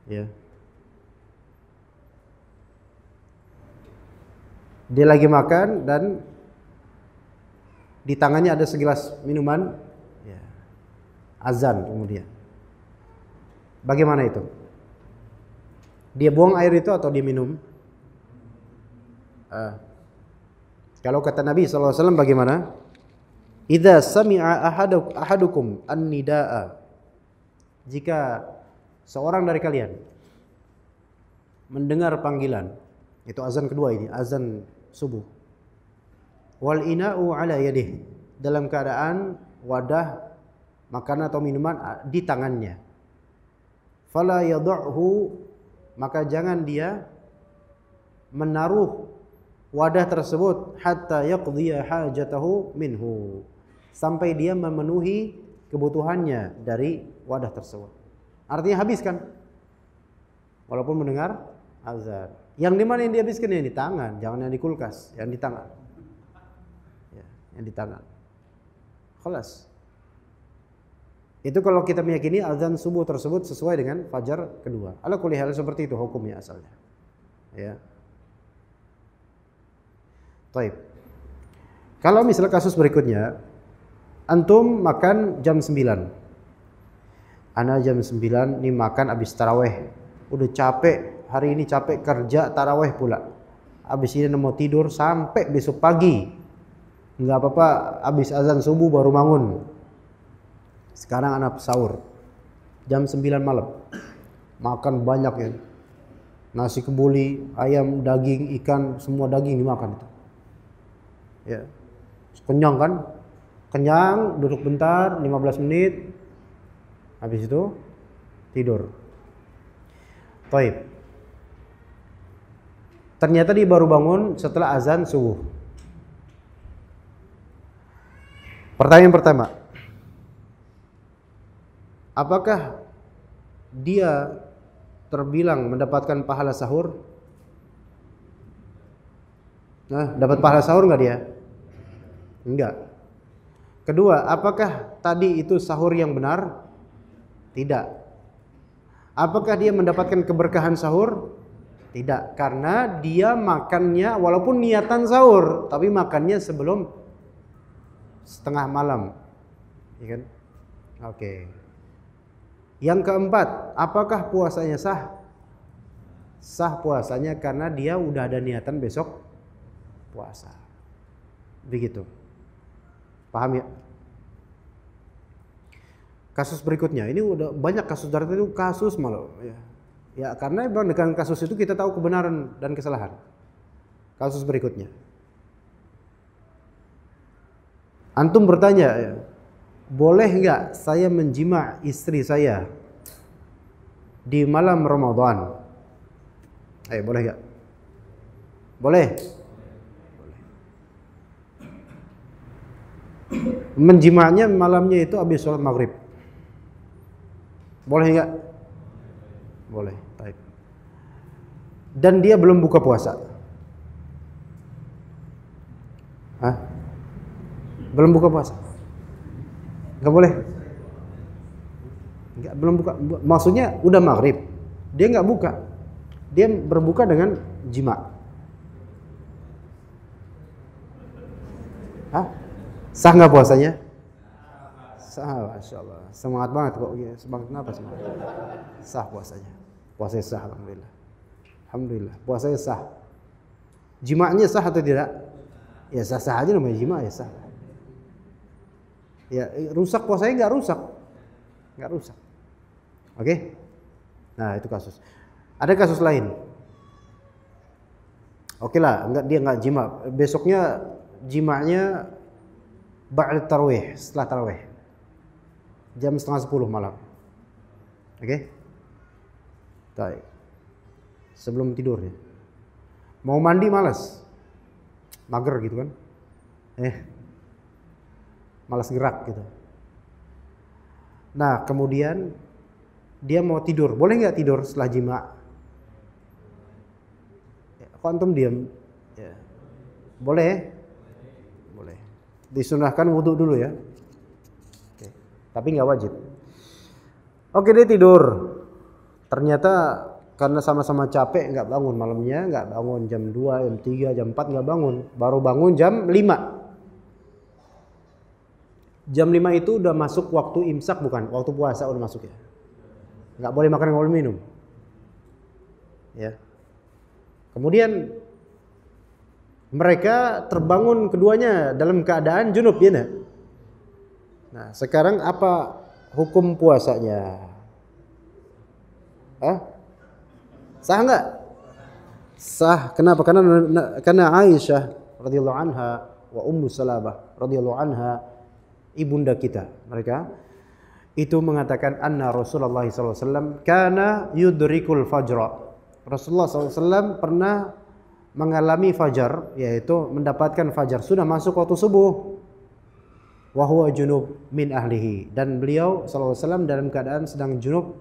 Ya. Dia lagi makan dan di tangannya ada segelas minuman ya. azan kemudian. Bagaimana itu? Dia buang air itu atau dia minum? Uh. Kalau kata Nabi SAW bagaimana? Idza sami'a ahadukum an-nidaa. Jika seorang dari kalian mendengar panggilan, itu azan kedua ini, azan subuh. Wal ina'u ala yadihi. Dalam keadaan wadah makanan atau minuman ah, di tangannya. Fala yad'uhu maka jangan dia menaruh wadah tersebut hatta yaqdiya hajatahu minhu sampai dia memenuhi kebutuhannya dari wadah tersebut. Artinya habis kan Walaupun mendengar azan. Yang dimana yang dihabiskan yang di tangan, jangan yang di kulkas, yang di tangan. Ya, yang di tangan. Kelas. Itu kalau kita meyakini azan subuh tersebut sesuai dengan fajar kedua. Ala kuliah seperti itu hukumnya asalnya. Ya. Taib. Kalau misalnya kasus berikutnya, Antum makan jam 9. Ana jam 9 ini makan habis taraweh. Udah capek, hari ini capek kerja taraweh pula. Habis ini mau tidur sampai besok pagi. Enggak apa-apa, habis azan subuh baru bangun. Sekarang anak sahur. Jam 9 malam. Makan banyak ya. Nasi kebuli, ayam, daging, ikan, semua daging dimakan itu. Ya. Kenyang kan? kenyang duduk bentar 15 menit habis itu tidur toib ternyata dia baru bangun setelah azan subuh pertanyaan pertama apakah dia terbilang mendapatkan pahala sahur nah dapat pahala sahur nggak dia enggak Kedua, apakah tadi itu sahur yang benar? Tidak. Apakah dia mendapatkan keberkahan sahur? Tidak, karena dia makannya walaupun niatan sahur, tapi makannya sebelum setengah malam. Ya Oke. Yang keempat, apakah puasanya sah? Sah puasanya karena dia udah ada niatan besok puasa. Begitu. Paham ya? Kasus berikutnya, ini udah banyak kasus darat itu kasus malu ya. Ya karena memang dengan kasus itu kita tahu kebenaran dan kesalahan. Kasus berikutnya. Antum bertanya, ya, boleh nggak saya menjima istri saya di malam Ramadan? Eh, boleh nggak? Boleh. menjimaknya malamnya itu habis sholat maghrib boleh nggak boleh baik dan dia belum buka puasa Hah? belum buka puasa nggak boleh nggak belum buka maksudnya udah maghrib dia nggak buka dia berbuka dengan jima Hah? Sah nggak puasanya? Sah, Masya Allah. Semangat banget kok. Iya. Semangat kenapa semangat? Sah puasanya. Puasanya sah, Alhamdulillah. Alhamdulillah, puasanya sah. Jima'nya sah atau tidak? Ya sah-sah aja namanya jima' ya sah. Ya rusak puasanya nggak rusak. Nggak rusak. Oke? Nah itu kasus. Ada kasus lain. Oke lah, nggak dia nggak jima. Besoknya jima'nya ba'da tarwih, setelah tarwih. jam setengah sepuluh malam oke okay? sebelum tidur ya mau mandi malas mager gitu kan eh malas gerak gitu nah kemudian dia mau tidur boleh nggak tidur setelah jima kok antum diam ya. boleh disunahkan wudhu dulu ya Oke. tapi nggak wajib Oke dia tidur ternyata karena sama-sama capek nggak bangun malamnya nggak bangun jam 2 jam 3 jam 4 nggak bangun baru bangun jam 5 jam 5 itu udah masuk waktu imsak bukan waktu puasa udah masuk ya nggak boleh makan nggak boleh minum ya kemudian mereka terbangun keduanya dalam keadaan junub ya nah? nah sekarang apa hukum puasanya Hah? sah nggak sah kenapa karena karena Aisyah radhiyallahu anha wa Ummu Salamah radhiyallahu anha ibunda kita mereka itu mengatakan anna Rasulullah SAW kana yudrikul fajra Rasulullah SAW pernah mengalami fajar yaitu mendapatkan fajar sudah masuk waktu subuh wahwa junub min ahlihi dan beliau SAW dalam keadaan sedang junub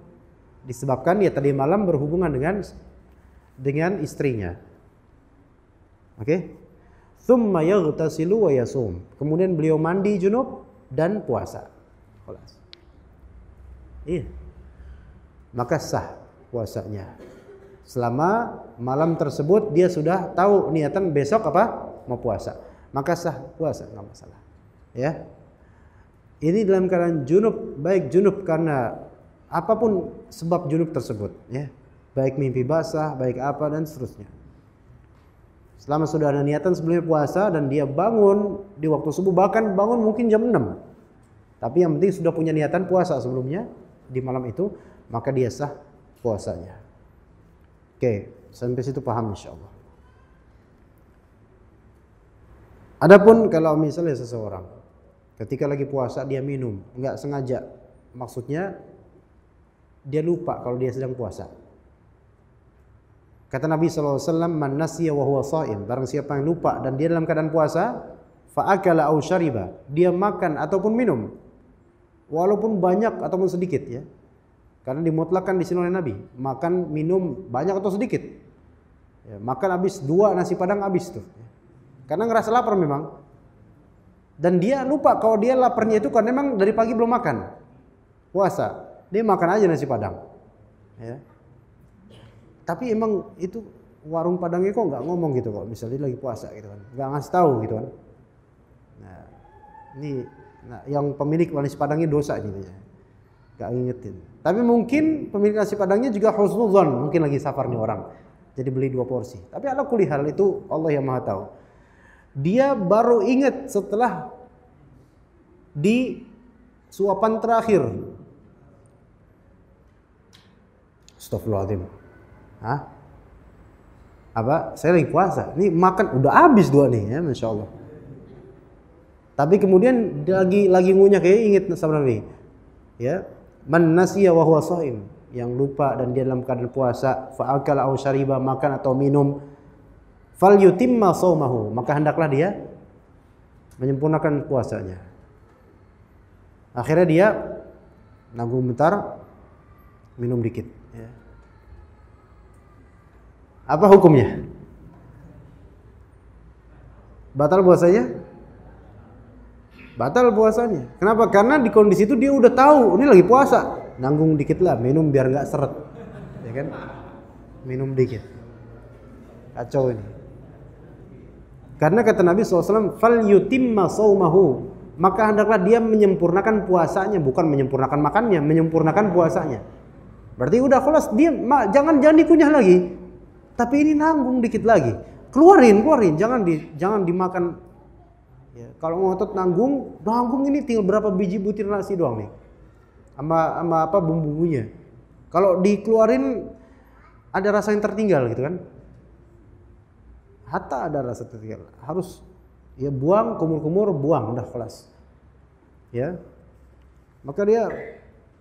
disebabkan ya tadi malam berhubungan dengan dengan istrinya oke okay? thumma yaghtasilu wa yasum kemudian beliau mandi junub dan puasa iya maka sah puasanya Selama malam tersebut dia sudah tahu niatan besok apa mau puasa. Maka sah puasa nggak masalah. Ya. Ini dalam keadaan junub, baik junub karena apapun sebab junub tersebut, ya. Baik mimpi basah, baik apa dan seterusnya. Selama sudah ada niatan sebelumnya puasa dan dia bangun di waktu subuh bahkan bangun mungkin jam 6. Tapi yang penting sudah punya niatan puasa sebelumnya di malam itu, maka dia sah puasanya. Oke, sampai situ paham insya Allah. Adapun kalau misalnya seseorang ketika lagi puasa dia minum, nggak sengaja, maksudnya dia lupa kalau dia sedang puasa. Kata Nabi SAW, Man nasiya wa huwa sa'im. Barang siapa yang lupa dan dia dalam keadaan puasa, fa'akala au syariba. Dia makan ataupun minum. Walaupun banyak ataupun sedikit ya. Karena dimutlakkan di sini oleh Nabi, makan minum banyak atau sedikit. Ya, makan habis dua nasi padang habis tuh. Karena ngerasa lapar memang. Dan dia lupa kalau dia laparnya itu karena memang dari pagi belum makan. Puasa. Dia makan aja nasi padang. Ya. Tapi emang itu warung padangnya kok nggak ngomong gitu kok misalnya lagi puasa gitu kan nggak ngasih tahu gitu kan nah ini nah, yang pemilik nasi padangnya dosa gitu ya nggak ingetin tapi mungkin pemilik nasi padangnya juga husnuzon, mungkin lagi safar nih orang. Jadi beli dua porsi. Tapi ala kulli hal itu Allah yang Maha tahu. Dia baru ingat setelah di suapan terakhir. Astagfirullahaladzim. Hah? Apa? Saya lagi puasa. Ini makan udah habis dua nih ya, Masya Allah. Tapi kemudian lagi lagi ngunyah kayak inget sama Nabi. Ya, Man nasiya wa huwa sha'im, yang lupa dan dia dalam keadaan puasa, fa akala aw syariba makan atau minum, fal yutimma sawmahu maka hendaklah dia menyempurnakan puasanya. Akhirnya dia nanggung bentar, minum dikit. Ya. Apa hukumnya? Batal puasanya? batal puasanya. Kenapa? Karena di kondisi itu dia udah tahu oh, ini lagi puasa, nanggung dikit lah, minum biar nggak seret, ya kan? Minum dikit. Kacau ini. Karena kata Nabi SAW, fal yutimma saumahu. Maka hendaklah dia menyempurnakan puasanya, bukan menyempurnakan makannya, menyempurnakan puasanya. Berarti udah kelas dia jangan jangan dikunyah lagi. Tapi ini nanggung dikit lagi. Keluarin, keluarin, jangan di jangan dimakan Ya, kalau ngotot nanggung, nanggung ini tinggal berapa biji butir nasi doang nih. Sama sama apa bumbu-bumbunya. Kalau dikeluarin ada rasa yang tertinggal gitu kan. Hatta ada rasa tertinggal. Harus ya buang kumur-kumur buang udah kelas. Ya. Maka dia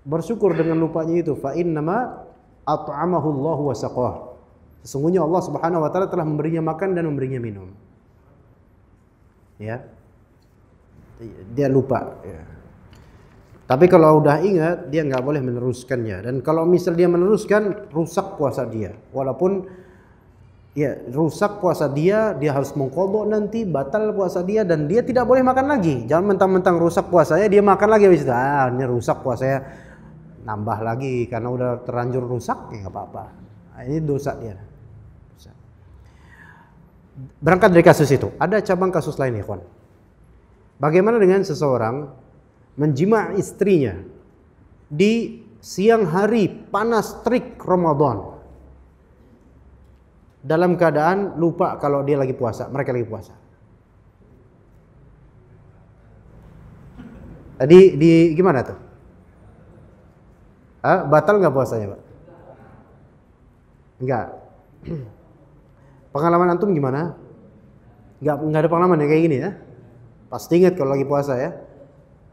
bersyukur dengan lupanya itu fa nama at'amahu Allah wa saqah. Sesungguhnya Allah Subhanahu wa taala telah memberinya makan dan memberinya minum. Ya dia lupa ya. tapi kalau udah ingat dia nggak boleh meneruskannya dan kalau misal dia meneruskan rusak puasa dia walaupun ya rusak puasa dia dia harus mengkobok nanti batal puasa dia dan dia tidak boleh makan lagi jangan mentang-mentang rusak puasanya dia makan lagi habis itu ah ini rusak puasanya nambah lagi karena udah terlanjur rusak ya nggak apa-apa nah, ini dosa dia berangkat dari kasus itu ada cabang kasus lain ya kawan Bagaimana dengan seseorang menjima istrinya di siang hari panas terik Ramadan dalam keadaan lupa kalau dia lagi puasa, mereka lagi puasa. Tadi eh, di gimana tuh? Ah, batal nggak puasanya, Pak? Enggak. Pengalaman antum gimana? Enggak, enggak ada pengalaman ya kayak gini ya? Pasti ingat kalau lagi puasa ya.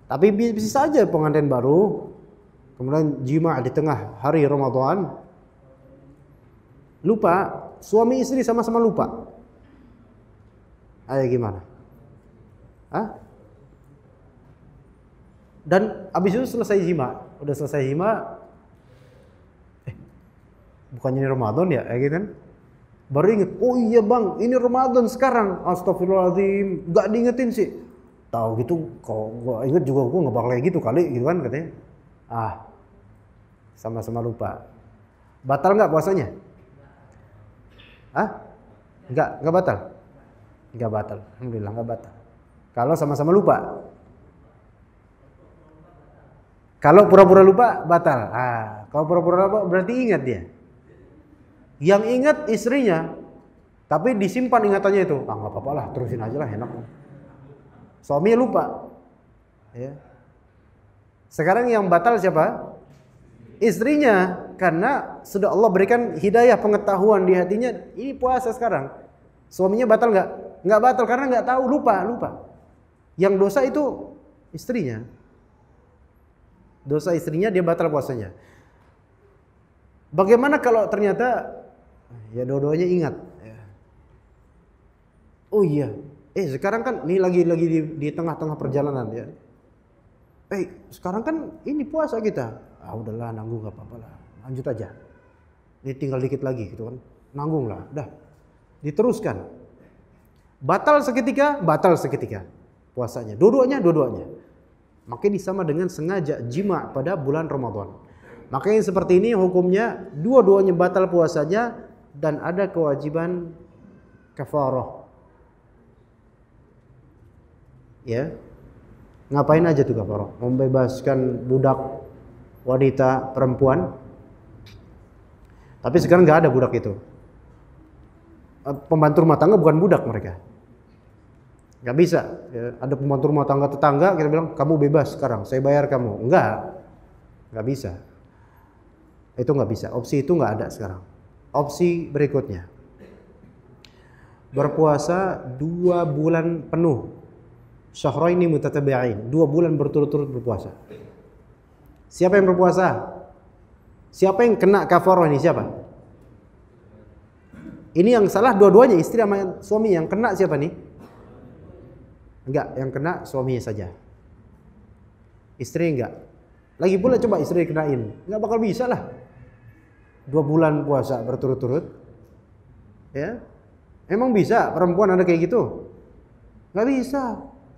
Tapi bisa saja pengantin baru kemudian jima di tengah hari Ramadan lupa suami istri sama-sama lupa. Ayo gimana? Hah? Dan abis itu selesai jima, udah selesai jima eh, bukannya ini Ramadan ya kayak gitu kan? Baru inget, oh iya bang, ini Ramadan sekarang. Astagfirullahaladzim, gak diingetin sih tahu gitu kok gue inget juga gue nggak bakal kayak gitu kali gitu kan katanya ah sama-sama lupa batal nggak puasanya ah nggak nggak batal nggak batal alhamdulillah nggak batal kalau sama-sama lupa kalau pura-pura lupa batal ah kalau pura-pura lupa berarti ingat dia yang ingat istrinya tapi disimpan ingatannya itu ah nggak apa-apa lah terusin aja lah enak Suaminya lupa. Ya. Sekarang yang batal siapa? Istrinya karena sudah Allah berikan hidayah pengetahuan di hatinya ini puasa sekarang. Suaminya batal nggak? Nggak batal karena nggak tahu lupa lupa. Yang dosa itu istrinya. Dosa istrinya dia batal puasanya. Bagaimana kalau ternyata ya dua-duanya ingat? Ya. Oh iya, Eh sekarang kan ini lagi lagi di, di tengah-tengah perjalanan ya. Eh sekarang kan ini puasa kita. Ah udahlah nanggung gak apa-apa lah. Lanjut aja. Ini tinggal dikit lagi gitu kan. Nanggung lah. Dah. Diteruskan. Batal seketika, batal seketika puasanya. Dua-duanya, dua-duanya. Makanya sama dengan sengaja jima pada bulan Ramadan. Makanya seperti ini hukumnya dua-duanya batal puasanya dan ada kewajiban kafarah ya ngapain aja tuh kafaroh membebaskan budak wanita perempuan tapi sekarang nggak ada budak itu eh, pembantu rumah tangga bukan budak mereka nggak bisa ya, ada pembantu rumah tangga tetangga kita bilang kamu bebas sekarang saya bayar kamu enggak nggak bisa itu nggak bisa opsi itu nggak ada sekarang opsi berikutnya berpuasa dua bulan penuh syahraini mutatabi'ain, dua bulan berturut-turut berpuasa. Siapa yang berpuasa? Siapa yang kena kafarah ini siapa? Ini yang salah dua-duanya istri sama suami yang kena siapa nih? Enggak, yang kena suaminya saja. Istri enggak. Lagi pula coba istri kenain, enggak bakal bisa lah. Dua bulan puasa berturut-turut. Ya. Emang bisa perempuan ada kayak gitu? Enggak bisa.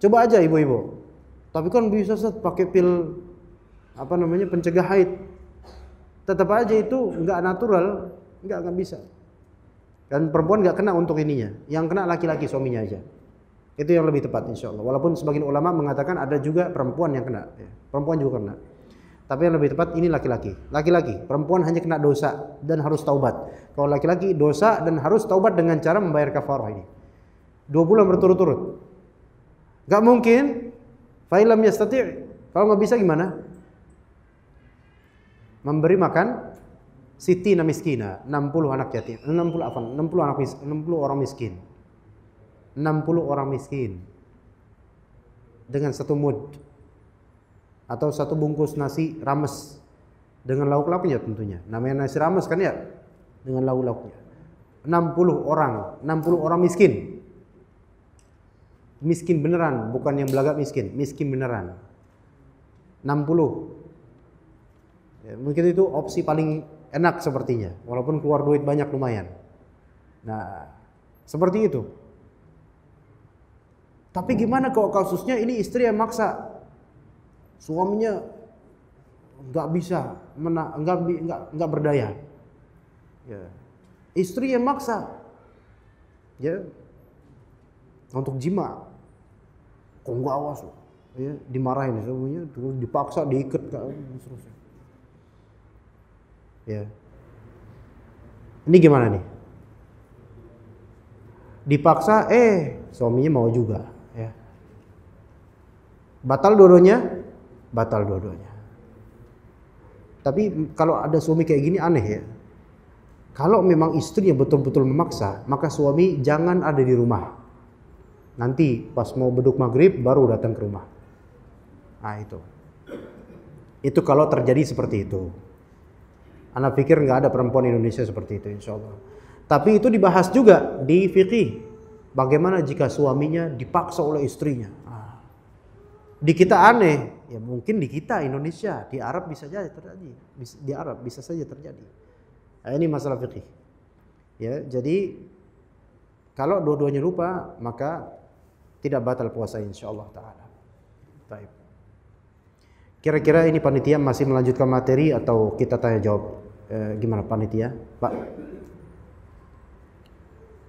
Coba aja ibu-ibu. Tapi kan bisa set pakai pil apa namanya pencegah haid. Tetap aja itu nggak natural, nggak nggak bisa. Dan perempuan nggak kena untuk ininya. Yang kena laki-laki suaminya aja. Itu yang lebih tepat insya Allah. Walaupun sebagian ulama mengatakan ada juga perempuan yang kena. Ya, perempuan juga kena. Tapi yang lebih tepat ini laki-laki. Laki-laki, perempuan hanya kena dosa dan harus taubat. Kalau laki-laki dosa dan harus taubat dengan cara membayar kafarah ini. Dua bulan berturut-turut. Gak mungkin. Fa'ilam yastati. Kalau nggak bisa gimana? Memberi makan Siti na miskina, 60 anak yatim, 60 apa? 60 anak 60 orang miskin. 60 orang miskin. Dengan satu mud atau satu bungkus nasi rames dengan lauk lauknya tentunya. Namanya nasi rames kan ya? Dengan lauk lauknya. 60 orang, 60 orang miskin miskin beneran, bukan yang belagak miskin, miskin beneran. 60. Ya, mungkin itu opsi paling enak sepertinya, walaupun keluar duit banyak lumayan. Nah, seperti itu. Tapi gimana kalau kasusnya ini istri yang maksa? Suaminya nggak bisa, menak nggak nggak nggak berdaya. Ya. Istri yang maksa, ya, untuk jima kalau nggak awas loh iya, ya, dimarahin semuanya terus dipaksa diikat kan terus ya iya. ini gimana nih dipaksa eh suaminya mau juga ya batal dua-duanya batal dua-duanya tapi kalau ada suami kayak gini aneh ya kalau memang istrinya betul-betul memaksa maka suami jangan ada di rumah Nanti pas mau beduk maghrib baru datang ke rumah. Nah itu. Itu kalau terjadi seperti itu. Anda pikir nggak ada perempuan Indonesia seperti itu insya Allah. Tapi itu dibahas juga di fikih. Bagaimana jika suaminya dipaksa oleh istrinya? Nah. Di kita aneh, ya mungkin di kita Indonesia, di Arab bisa saja terjadi. Di Arab bisa saja terjadi. Nah, ini masalah fikih. Ya, jadi kalau dua-duanya lupa, maka tidak batal puasa insya Allah taala. Baik. Kira-kira ini panitia masih melanjutkan materi atau kita tanya jawab e, gimana panitia? Pak.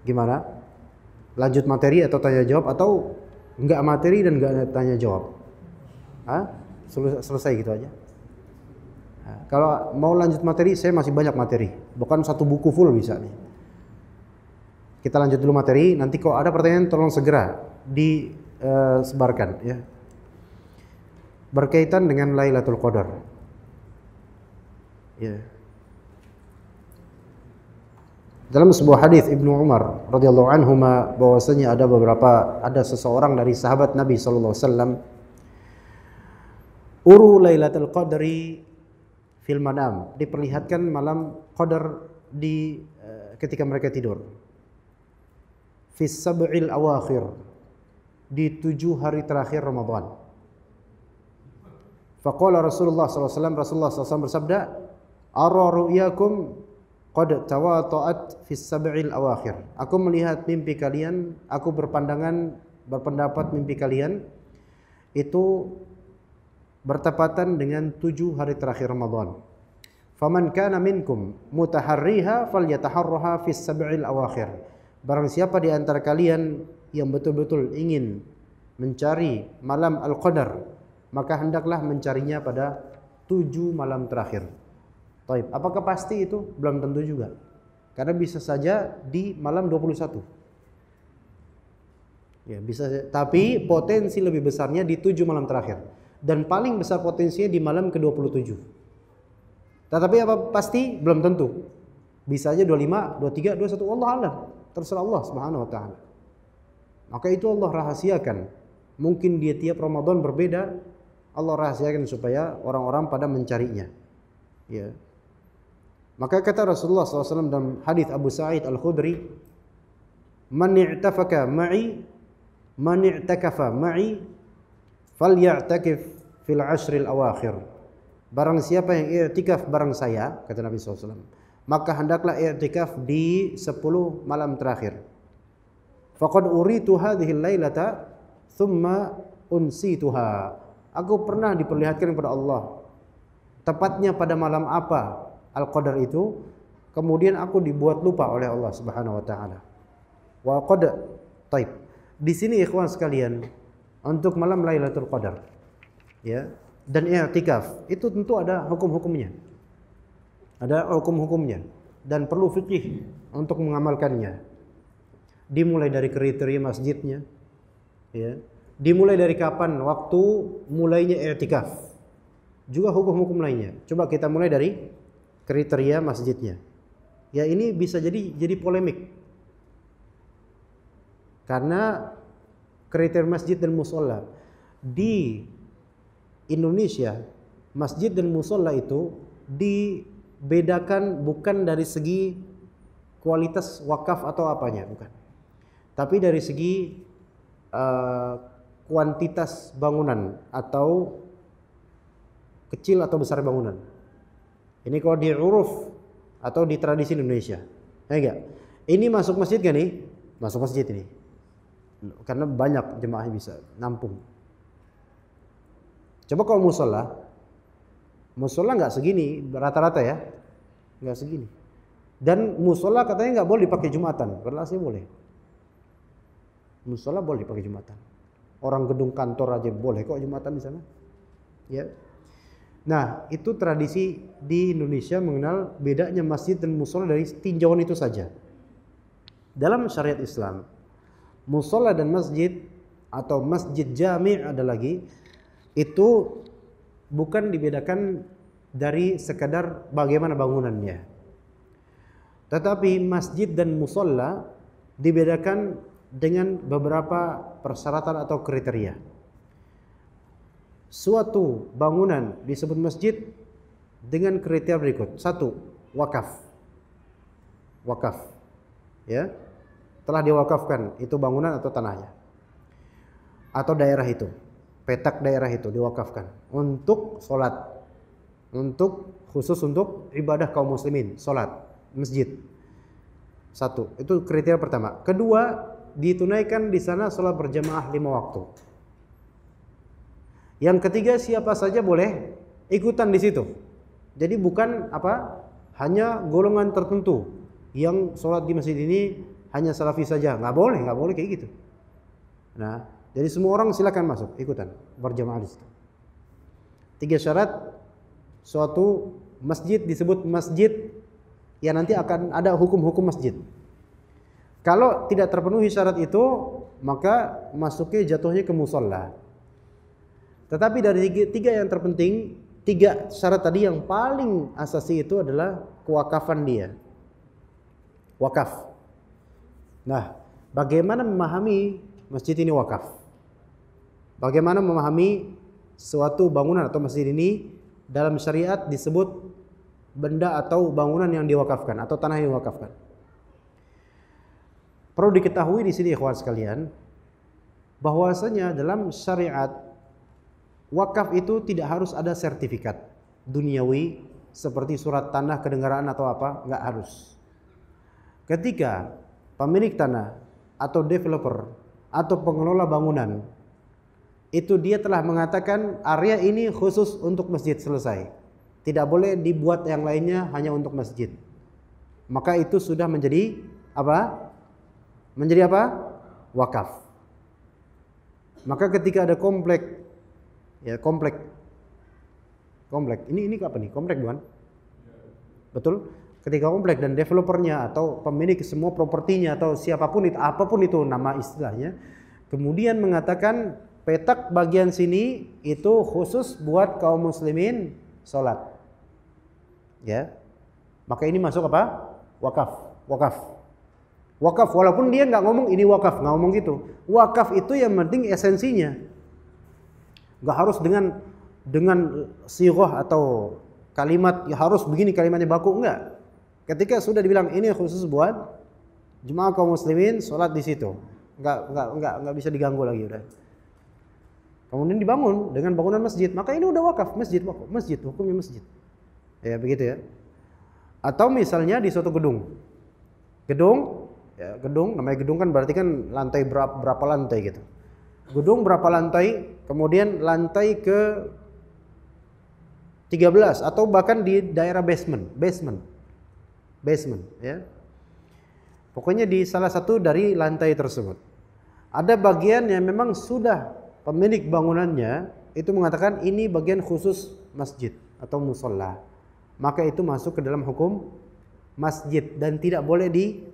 Gimana? Lanjut materi atau tanya jawab atau enggak materi dan enggak tanya jawab? Hah? Selesai, gitu aja. kalau mau lanjut materi, saya masih banyak materi. Bukan satu buku full bisa nih. Kita lanjut dulu materi. Nanti kalau ada pertanyaan, tolong segera disebarkan ya berkaitan dengan Lailatul Qadar. Ya. Dalam sebuah hadis Ibnu Umar radhiyallahu anhu bahwasanya ada beberapa ada seseorang dari sahabat Nabi saw alaihi wasallam uru Lailatul Qadri fil manam diperlihatkan malam qadar di eh, ketika mereka tidur. Fis sab'il awakhir di tujuh hari terakhir Ramadan. Faqala Rasulullah SAW, Rasulullah SAW bersabda, Arra ru'yakum qad tawata'at fis sab'il awakhir. Aku melihat mimpi kalian, aku berpandangan berpendapat mimpi kalian itu bertepatan dengan tujuh hari terakhir Ramadan. Faman kana minkum mutaharriha falyataharraha fis sab'il awakhir. Barang siapa di antara kalian yang betul-betul ingin mencari malam al-qadar maka hendaklah mencarinya pada tujuh malam terakhir. Taib. Apakah pasti itu? Belum tentu juga. Karena bisa saja di malam 21. Ya, bisa tapi potensi lebih besarnya di tujuh malam terakhir dan paling besar potensinya di malam ke-27. Tetapi apa pasti? Belum tentu. Bisa aja 25, 23, 21 Allah alam. Terserah Allah Subhanahu wa taala. Maka itu Allah rahasiakan. Mungkin dia tiap Ramadan berbeda, Allah rahasiakan supaya orang-orang pada mencarinya. Ya. Maka kata Rasulullah SAW dalam hadis Abu Sa'id Al-Khudri, "Man i'tafaka ma'i, man i'takafa ma'i, ya'takif fil ashril awakhir." Barang siapa yang i'tikaf barang saya, kata Nabi SAW, maka hendaklah i'tikaf di 10 malam terakhir. Faqad uritu hadhihi lailata thumma unsituha. Aku pernah diperlihatkan kepada Allah tepatnya pada malam apa al-qadar itu kemudian aku dibuat lupa oleh Allah Subhanahu wa taala. Wal qadar. Taib. Di sini ikhwan sekalian untuk malam Lailatul Qadar. Ya. Dan i'tikaf itu tentu ada hukum-hukumnya. Ada hukum-hukumnya dan perlu fikih untuk mengamalkannya dimulai dari kriteria masjidnya ya dimulai dari kapan waktu mulainya etikaf, juga hukum-hukum lainnya coba kita mulai dari kriteria masjidnya ya ini bisa jadi jadi polemik karena kriteria masjid dan musola di Indonesia masjid dan musola itu dibedakan bukan dari segi kualitas wakaf atau apanya bukan tapi dari segi uh, kuantitas bangunan atau kecil atau besar bangunan. Ini kalau di uruf atau di tradisi Indonesia. Ya enggak? Ini masuk masjid gak nih? Masuk masjid ini. Karena banyak jemaah yang bisa nampung. Coba kalau musola, musola nggak segini rata-rata ya, nggak segini. Dan musola katanya nggak boleh dipakai jumatan, padahal boleh. Musola boleh pakai jumatan. Orang gedung kantor aja boleh kok jumatan di sana. Ya. Nah, itu tradisi di Indonesia mengenal bedanya masjid dan musola dari tinjauan itu saja. Dalam syariat Islam, musola dan masjid atau masjid jami' ada lagi itu bukan dibedakan dari sekadar bagaimana bangunannya. Tetapi masjid dan musola dibedakan dengan beberapa persyaratan atau kriteria. Suatu bangunan disebut masjid dengan kriteria berikut. Satu, wakaf. Wakaf. Ya. Telah diwakafkan itu bangunan atau tanahnya. Atau daerah itu. Petak daerah itu diwakafkan untuk salat. Untuk khusus untuk ibadah kaum muslimin, salat, masjid. Satu, itu kriteria pertama. Kedua, ditunaikan di sana sholat berjamaah lima waktu. Yang ketiga siapa saja boleh ikutan di situ. Jadi bukan apa hanya golongan tertentu yang sholat di masjid ini hanya salafi saja. Nggak boleh, nggak boleh kayak gitu. Nah, jadi semua orang silakan masuk ikutan berjamaah di situ. Tiga syarat suatu masjid disebut masjid yang nanti akan ada hukum-hukum masjid. Kalau tidak terpenuhi syarat itu, maka masuknya jatuhnya ke musola. Tetapi dari tiga, tiga yang terpenting, tiga syarat tadi yang paling asasi itu adalah kewakafan dia. Wakaf. Nah, bagaimana memahami masjid ini wakaf? Bagaimana memahami suatu bangunan atau masjid ini dalam syariat disebut benda atau bangunan yang diwakafkan atau tanah yang diwakafkan? Perlu diketahui di sini ikhwan sekalian bahwasanya dalam syariat wakaf itu tidak harus ada sertifikat duniawi seperti surat tanah kedengaran atau apa, nggak harus. Ketika pemilik tanah atau developer atau pengelola bangunan itu dia telah mengatakan area ini khusus untuk masjid selesai. Tidak boleh dibuat yang lainnya hanya untuk masjid. Maka itu sudah menjadi apa? menjadi apa? Wakaf. Maka ketika ada komplek ya komplek komplek ini ini apa nih? Komplek bukan? Betul? Ketika komplek dan developernya atau pemilik semua propertinya atau siapapun itu apapun itu nama istilahnya kemudian mengatakan petak bagian sini itu khusus buat kaum muslimin sholat ya maka ini masuk apa wakaf wakaf Wakaf, walaupun dia nggak ngomong ini wakaf, nggak ngomong gitu. Wakaf itu yang penting esensinya. Nggak harus dengan dengan siroh atau kalimat ya harus begini kalimatnya baku enggak. Ketika sudah dibilang ini khusus buat jemaah kaum muslimin sholat di situ, nggak nggak nggak nggak bisa diganggu lagi udah. Kemudian dibangun dengan bangunan masjid, maka ini udah wakaf masjid wakaf masjid hukumnya masjid. Ya begitu ya. Atau misalnya di suatu gedung, gedung ya, gedung namanya gedung kan berarti kan lantai berapa, berapa lantai gitu gedung berapa lantai kemudian lantai ke 13 atau bahkan di daerah basement basement basement ya pokoknya di salah satu dari lantai tersebut ada bagian yang memang sudah pemilik bangunannya itu mengatakan ini bagian khusus masjid atau musola maka itu masuk ke dalam hukum masjid dan tidak boleh di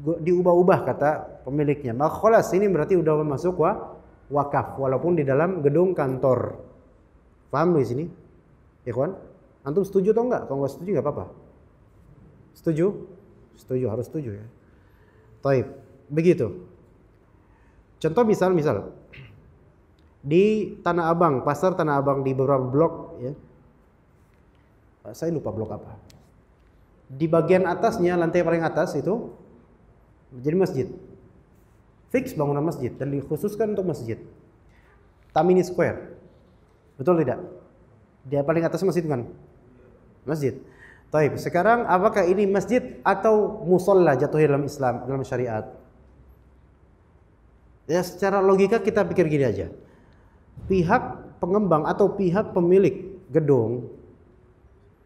diubah-ubah kata pemiliknya. Makholas ini berarti udah masuk wa wakaf walaupun di dalam gedung kantor. Paham di sini? Ikhwan? Antum setuju atau enggak? Kalau enggak setuju enggak apa-apa. Setuju? Setuju, harus setuju ya. Taib. Begitu. Contoh misal-misal di Tanah Abang, pasar Tanah Abang di beberapa blok ya. Saya lupa blok apa. Di bagian atasnya, lantai paling atas itu jadi masjid fix bangunan masjid dan dikhususkan untuk masjid Tamini Square betul tidak dia paling atas masjid kan masjid Taib. Sekarang apakah ini masjid atau musola jatuh dalam Islam dalam syariat? Ya secara logika kita pikir gini aja. Pihak pengembang atau pihak pemilik gedung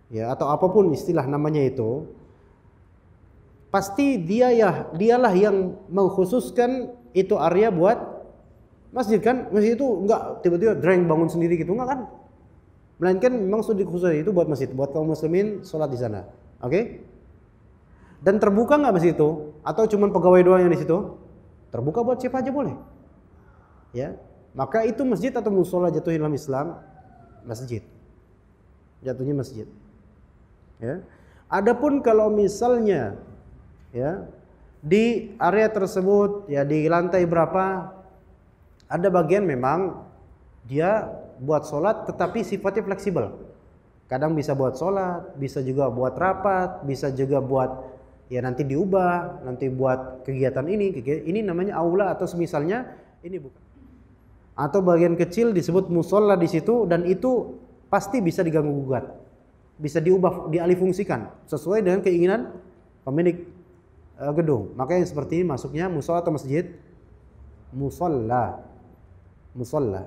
ya atau apapun istilah namanya itu pasti dia ya dialah yang mengkhususkan itu area buat masjid kan masjid itu enggak tiba-tiba dreng bangun sendiri gitu enggak kan melainkan memang sudah dikhususkan itu buat masjid buat kaum muslimin sholat di sana oke dan terbuka nggak masjid itu atau cuma pegawai doang yang di situ terbuka buat siapa aja boleh ya maka itu masjid atau musola jatuh dalam Islam masjid jatuhnya masjid ya adapun kalau misalnya ya di area tersebut ya di lantai berapa ada bagian memang dia buat sholat tetapi sifatnya fleksibel kadang bisa buat sholat bisa juga buat rapat bisa juga buat ya nanti diubah nanti buat kegiatan ini ini namanya aula atau semisalnya ini bukan atau bagian kecil disebut musola di situ dan itu pasti bisa diganggu gugat bisa diubah dialihfungsikan sesuai dengan keinginan pemilik Eh, gedung. Maka yang seperti ini masuknya musola atau masjid? Musola. Musola.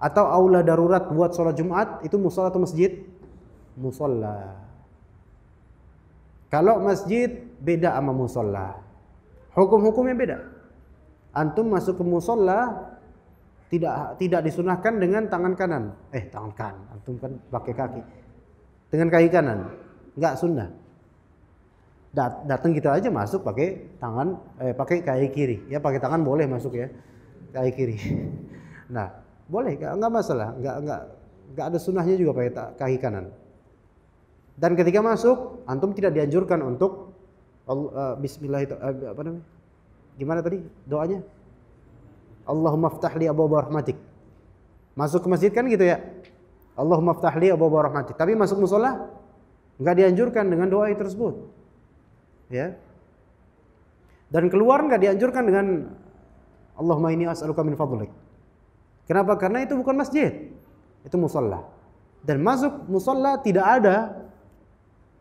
Atau aula darurat buat sholat Jumat itu musola atau masjid? Musola. Kalau masjid beda sama musola. Hukum-hukumnya beda. Antum masuk ke musola tidak tidak disunahkan dengan tangan kanan. Eh tangan kanan, antum kan pakai kaki. Dengan kaki kanan, nggak sunnah dat datang kita aja masuk pakai tangan eh pakai kaki kiri ya pakai tangan boleh masuk ya kaki kiri nah boleh nggak masalah nggak nggak nggak ada sunnahnya juga pakai kaki kanan dan ketika masuk antum tidak dianjurkan untuk uh, Bismillah itu uh, apa namanya gimana tadi doanya Allahumma ftahli abu rahmatik masuk ke masjid kan gitu ya Allahumma ftahli abu rahmatik tapi masuk musola nggak dianjurkan dengan doa tersebut ya dan keluar nggak dianjurkan dengan Allahumma ini as'aluka min fadlik kenapa karena itu bukan masjid itu musola dan masuk musola tidak ada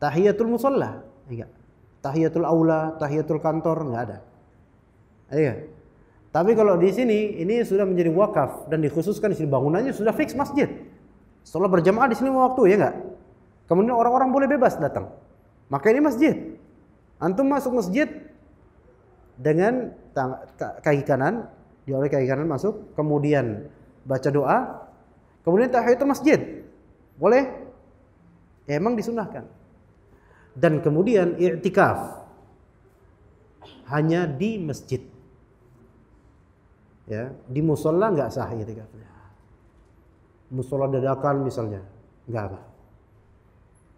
tahiyatul musola enggak tahiyatul aula tahiyatul kantor enggak ada iya tapi kalau di sini ini sudah menjadi wakaf dan dikhususkan di sini bangunannya sudah fix masjid Sholat berjamaah di sini waktu ya enggak? Kemudian orang-orang boleh bebas datang. Maka ini masjid. Antum masuk masjid dengan kaki kanan, oleh kaki kanan masuk, kemudian baca doa, kemudian tahiyatul masjid. Boleh? Ya, emang disunahkan. Dan kemudian i'tikaf hanya di masjid. Ya, di musola nggak sah i'tikafnya. Musola dadakan misalnya, nggak apa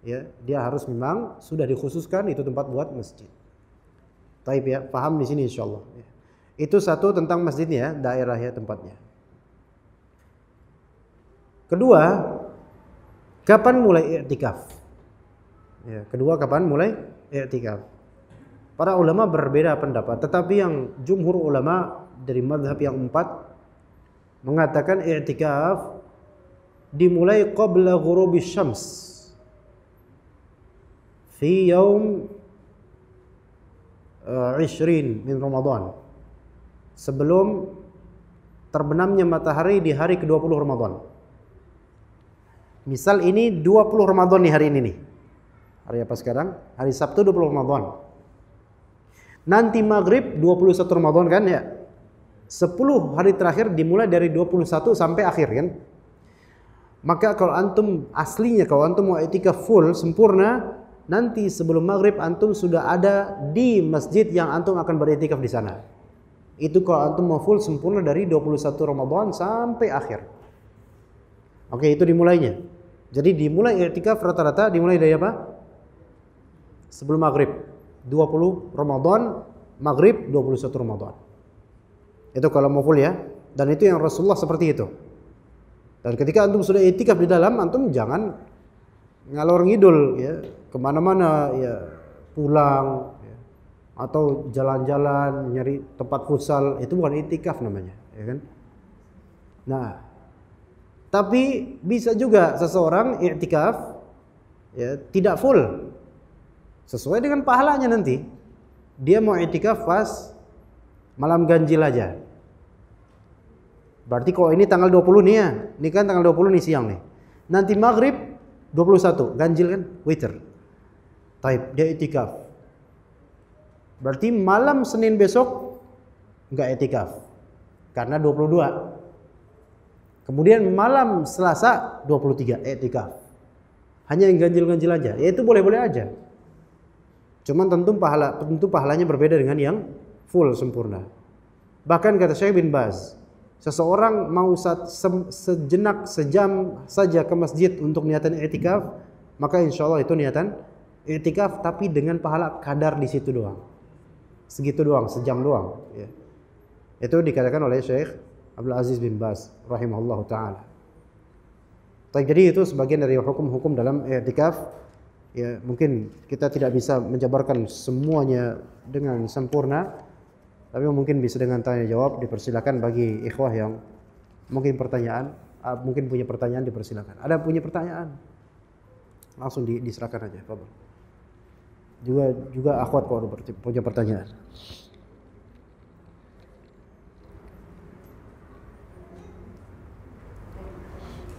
ya dia harus memang sudah dikhususkan itu tempat buat masjid. Taib ya, paham di sini insyaallah. Ya. Itu satu tentang masjidnya, daerahnya tempatnya. Kedua, kapan mulai i'tikaf? Ya, kedua kapan mulai i'tikaf? Para ulama berbeda pendapat, tetapi yang jumhur ulama dari madhab yang empat mengatakan i'tikaf dimulai qabla ghurubi syams fi yaum uh, eh, ishrin min Ramadan sebelum terbenamnya matahari di hari ke-20 Ramadan. Misal ini 20 Ramadan nih hari ini nih. Hari apa sekarang? Hari Sabtu 20 Ramadan. Nanti maghrib 21 Ramadan kan ya. 10 hari terakhir dimulai dari 21 sampai akhir kan. Maka kalau antum aslinya kalau antum mau etika full sempurna nanti sebelum maghrib antum sudah ada di masjid yang antum akan beritikaf di sana. Itu kalau antum mau full sempurna dari 21 Ramadan sampai akhir. Oke, itu dimulainya. Jadi dimulai iktikaf rata-rata dimulai dari apa? Sebelum maghrib. 20 Ramadan, maghrib 21 Ramadan. Itu kalau mau full ya. Dan itu yang Rasulullah seperti itu. Dan ketika antum sudah iktikaf di dalam, antum jangan ngalor ngidul ya kemana-mana ya pulang ya. atau jalan-jalan nyari tempat futsal itu bukan itikaf namanya ya kan nah tapi bisa juga seseorang itikaf ya tidak full sesuai dengan pahalanya nanti dia mau itikaf pas malam ganjil aja Berarti kalau ini tanggal 20 nih ya. Ini kan tanggal 20 nih siang nih. Nanti maghrib 21. Ganjil kan? Witir. Taib, dia itikaf. Berarti malam Senin besok enggak itikaf. Karena 22. Kemudian malam Selasa 23 itikaf. Hanya yang ganjil-ganjil aja. Ya itu boleh-boleh aja. Cuman tentu pahala tentu pahalanya berbeda dengan yang full sempurna. Bahkan kata Syekh bin Baz, seseorang mau sejenak sejam saja ke masjid untuk niatan itikaf, maka insya Allah itu niatan Iktikaf tapi dengan pahala kadar di situ doang. Segitu doang, sejam doang. Ya. Itu dikatakan oleh Syekh Abdul Aziz bin Bas rahimahullah taala. Jadi itu sebagian dari hukum-hukum dalam i'tikaf. Ya, mungkin kita tidak bisa menjabarkan semuanya dengan sempurna, tapi mungkin bisa dengan tanya jawab dipersilakan bagi ikhwah yang mungkin pertanyaan, ah, mungkin punya pertanyaan dipersilakan. Ada punya pertanyaan? Langsung diserahkan aja, Bapak juga juga akhwat kalau punya pertanyaan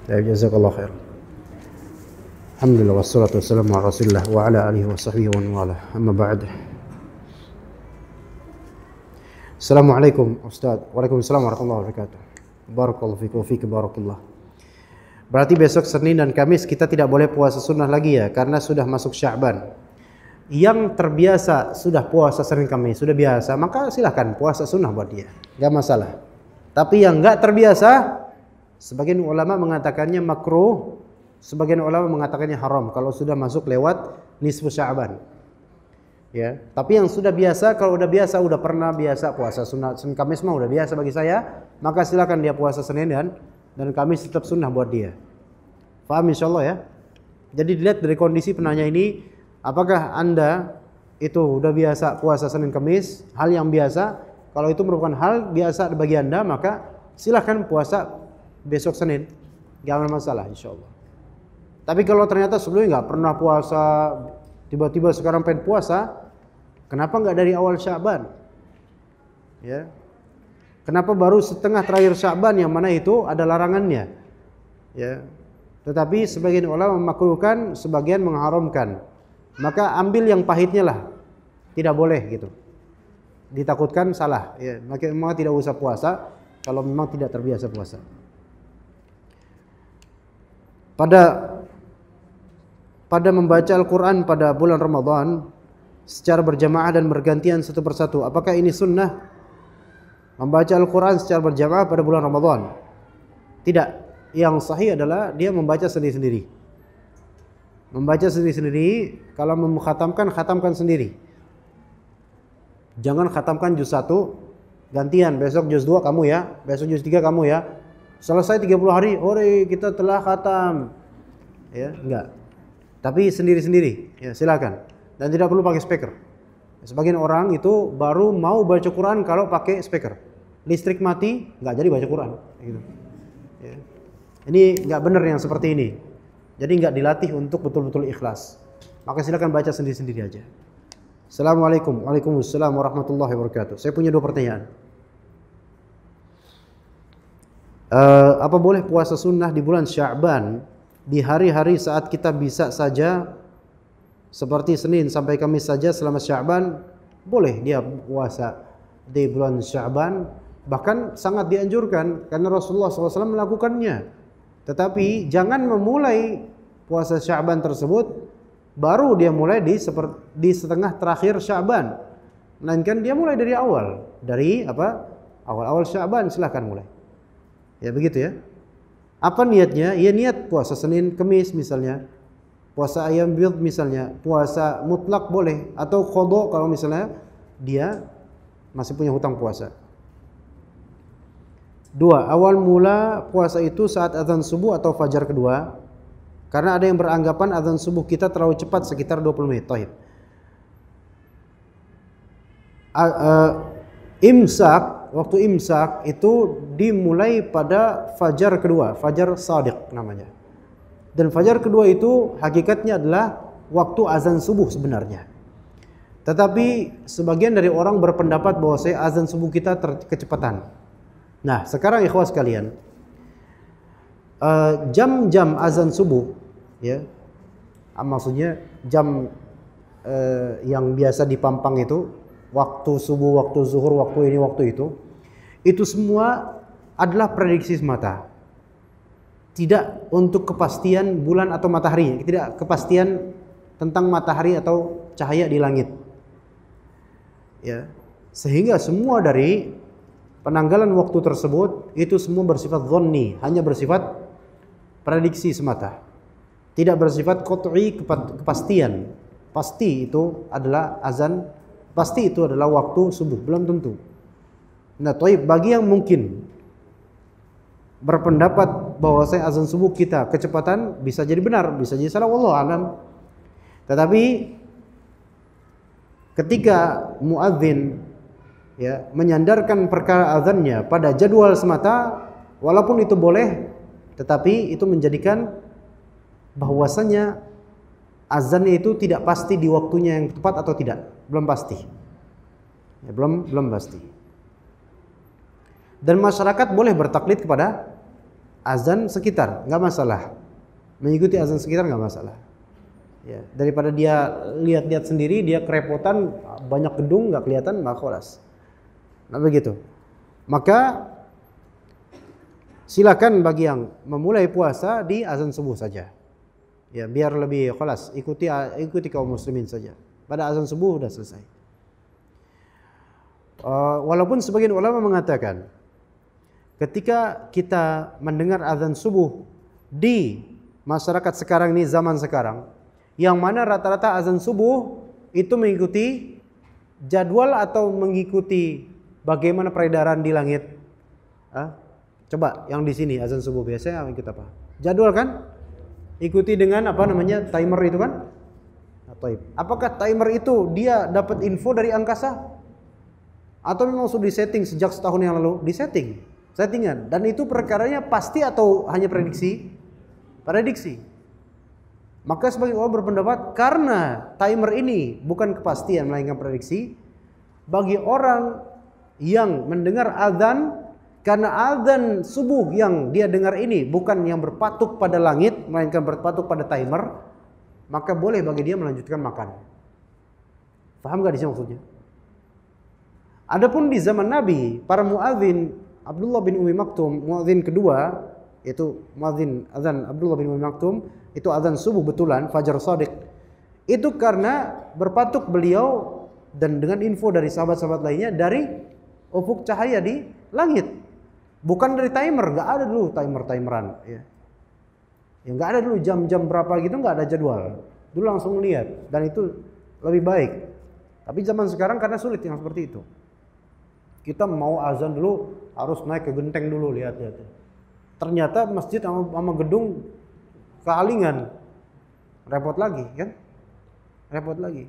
Ya jazakallahu khair. Alhamdulillah wassalatu wassalamu ala Rasulillah wa ala alihi wa sahbihi wa wala. Amma ba'd. Assalamualaikum Ustaz. Waalaikumsalam warahmatullahi wabarakatuh. Barakallahu fikum wa fik barakallah. Berarti besok Senin dan Kamis kita tidak boleh puasa sunnah lagi ya karena sudah masuk Sya'ban yang terbiasa sudah puasa sering kami sudah biasa maka silahkan puasa sunnah buat dia nggak masalah tapi yang nggak terbiasa sebagian ulama mengatakannya makruh sebagian ulama mengatakannya haram kalau sudah masuk lewat nisfu sya'ban ya tapi yang sudah biasa kalau udah biasa udah pernah biasa puasa sunnah Senin Kamis mah udah biasa bagi saya maka silahkan dia puasa Senin dan dan kami tetap sunnah buat dia paham insyaallah ya jadi dilihat dari kondisi penanya ini Apakah Anda itu udah biasa puasa Senin Kamis, hal yang biasa? Kalau itu merupakan hal biasa bagi Anda, maka silahkan puasa besok Senin. Gak ada masalah insya Allah. Tapi kalau ternyata sebelumnya nggak pernah puasa, tiba-tiba sekarang pengen puasa, kenapa nggak dari awal Syaban? Ya, Kenapa baru setengah terakhir Syaban yang mana itu ada larangannya? Ya. Tetapi sebagian ulama memakruhkan, sebagian mengharamkan maka ambil yang pahitnya lah. Tidak boleh gitu. Ditakutkan salah. Ya, maka memang tidak usah puasa kalau memang tidak terbiasa puasa. Pada pada membaca Al-Quran pada bulan Ramadan secara berjamaah dan bergantian satu persatu. Apakah ini sunnah? Membaca Al-Quran secara berjamaah pada bulan Ramadan. Tidak. Yang sahih adalah dia membaca sendiri-sendiri. Membaca sendiri-sendiri, kalau mengkhatamkan, khatamkan sendiri. Jangan khatamkan juz 1, gantian. Besok juz 2 kamu ya, besok juz 3 kamu ya. Selesai 30 hari, ore kita telah khatam. Ya, enggak. Tapi sendiri-sendiri, ya silakan. Dan tidak perlu pakai speaker. Sebagian orang itu baru mau baca Quran kalau pakai speaker. Listrik mati, nggak jadi baca Quran. Gitu. Ya. Ini nggak benar yang seperti ini. Jadi nggak dilatih untuk betul-betul ikhlas. Maka silakan baca sendiri-sendiri aja. Assalamualaikum. Waalaikumsalam warahmatullahi wabarakatuh. Saya punya dua pertanyaan. Uh, apa boleh puasa sunnah di bulan Sya'ban di hari-hari saat kita bisa saja seperti Senin sampai Kamis saja selama Sya'ban boleh dia puasa di bulan Sya'ban bahkan sangat dianjurkan karena Rasulullah SAW melakukannya tetapi jangan memulai puasa Syaban tersebut baru dia mulai di di setengah terakhir Syaban. Melainkan dia mulai dari awal, dari apa? Awal-awal Syaban silahkan mulai. Ya begitu ya. Apa niatnya? Ya niat puasa Senin, Kamis misalnya. Puasa ayam biut misalnya, puasa mutlak boleh atau kodok kalau misalnya dia masih punya hutang puasa. Dua, awal mula puasa itu saat azan subuh atau fajar kedua. Karena ada yang beranggapan azan subuh kita terlalu cepat sekitar 20 menit. Tohib. uh, e, imsak, waktu imsak itu dimulai pada fajar kedua, fajar sadiq namanya. Dan fajar kedua itu hakikatnya adalah waktu azan subuh sebenarnya. Tetapi sebagian dari orang berpendapat bahwa saya azan subuh kita terkecepatan. Nah, sekarang ikhwas kalian, eh, jam-jam uh, azan subuh, ya, ah, maksudnya jam uh, yang biasa dipampang itu, waktu subuh, waktu zuhur, waktu ini, waktu itu, itu semua adalah prediksi semata. Tidak untuk kepastian bulan atau matahari, tidak kepastian tentang matahari atau cahaya di langit. Ya. Sehingga semua dari penanggalan waktu tersebut itu semua bersifat zonni, hanya bersifat prediksi semata. Tidak bersifat kotori kepastian. Pasti itu adalah azan, pasti itu adalah waktu subuh, belum tentu. Nah, toib bagi yang mungkin berpendapat bahwa saya azan subuh kita kecepatan bisa jadi benar, bisa jadi salah wallah alam. Tetapi ketika muadzin ya menyandarkan perkara azannya pada jadwal semata walaupun itu boleh tetapi itu menjadikan bahwasanya azannya itu tidak pasti di waktunya yang tepat atau tidak belum pasti ya, belum belum pasti dan masyarakat boleh bertaklid kepada azan sekitar nggak masalah mengikuti azan sekitar nggak masalah ya daripada dia lihat-lihat sendiri dia kerepotan banyak gedung nggak kelihatan maka Nah, begitu. Maka silakan bagi yang memulai puasa di azan subuh saja. Ya, biar lebih kelas ikuti ikuti kaum muslimin saja. Pada azan subuh sudah selesai. Uh, walaupun sebagian ulama mengatakan ketika kita mendengar azan subuh di masyarakat sekarang ini zaman sekarang yang mana rata-rata azan subuh itu mengikuti jadwal atau mengikuti Bagaimana peredaran di langit? Hah? Coba yang di sini azan subuh biasanya yang kita apa? Jadwal kan? Ikuti dengan apa namanya timer itu kan? Nah, Apakah timer itu dia dapat info dari angkasa? Atau memang sudah disetting sejak setahun yang lalu? Disetting, settingan. Dan itu perkaranya pasti atau hanya prediksi? Prediksi. Maka sebagai orang berpendapat karena timer ini bukan kepastian melainkan prediksi, bagi orang yang mendengar azan karena azan subuh yang dia dengar ini bukan yang berpatuk pada langit melainkan berpatuk pada timer maka boleh bagi dia melanjutkan makan paham gak di sini maksudnya adapun di zaman nabi para muadzin Abdullah bin Umi Maktum muadzin kedua yaitu muadzin azan Abdullah bin Umi Maktum itu azan subuh betulan fajar shadiq itu karena berpatuk beliau dan dengan info dari sahabat-sahabat lainnya dari ufuk cahaya di langit. Bukan dari timer, nggak ada dulu timer-timeran. Ya. Ya, nggak ada dulu jam-jam berapa gitu, nggak ada jadwal. Dulu langsung lihat dan itu lebih baik. Tapi zaman sekarang karena sulit yang seperti itu. Kita mau azan dulu harus naik ke genteng dulu lihat-lihat. Ternyata masjid sama, sama gedung kealingan. Repot lagi kan? Repot lagi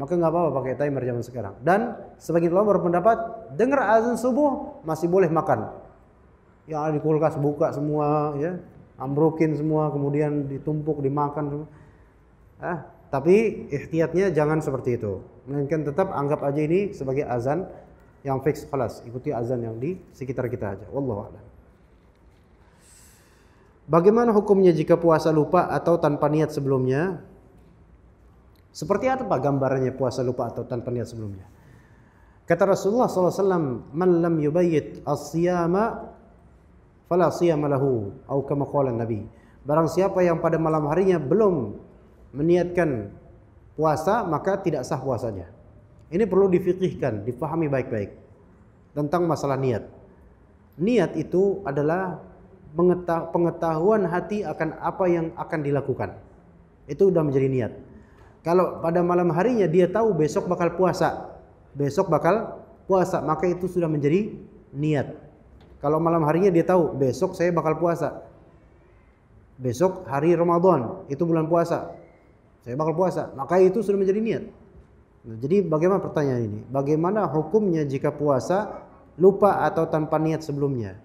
maka nggak apa-apa pakai timer zaman sekarang. Dan sebagian ulama berpendapat dengar azan subuh masih boleh makan. Ya di kulkas buka semua ya, ambrokin semua kemudian ditumpuk dimakan Ah, tapi ikhtiatnya jangan seperti itu. Melainkan tetap anggap aja ini sebagai azan yang fix kelas. Ikuti azan yang di sekitar kita aja. Wallahu a'lam. Bagaimana hukumnya jika puasa lupa atau tanpa niat sebelumnya? Seperti apa gambarannya puasa lupa atau tanpa niat sebelumnya? Kata Rasulullah SAW, "Man lam yubayyit as-siyama fala siyama lahu." Atau kama qala Nabi. Barang siapa yang pada malam harinya belum meniatkan puasa, maka tidak sah puasanya. Ini perlu difikihkan, dipahami baik-baik tentang masalah niat. Niat itu adalah pengetahuan hati akan apa yang akan dilakukan. Itu sudah menjadi niat. Kalau pada malam harinya dia tahu besok bakal puasa, besok bakal puasa, maka itu sudah menjadi niat. Kalau malam harinya dia tahu besok saya bakal puasa. Besok hari Ramadan, itu bulan puasa. Saya bakal puasa, maka itu sudah menjadi niat. Nah, jadi bagaimana pertanyaan ini? Bagaimana hukumnya jika puasa lupa atau tanpa niat sebelumnya?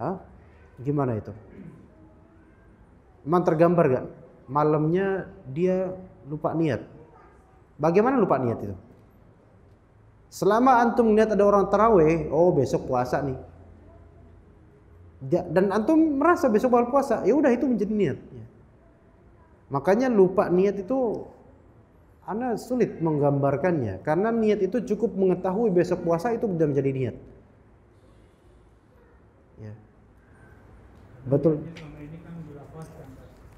Hah? Gimana itu? Emang tergambar gak? malamnya dia lupa niat. Bagaimana lupa niat itu? Selama antum niat ada orang taraweh, oh besok puasa nih. Dan antum merasa besok bakal puasa, ya udah itu menjadi niat. Ya. Makanya lupa niat itu anda sulit menggambarkannya karena niat itu cukup mengetahui besok puasa itu sudah menjadi niat. Ya. Betul.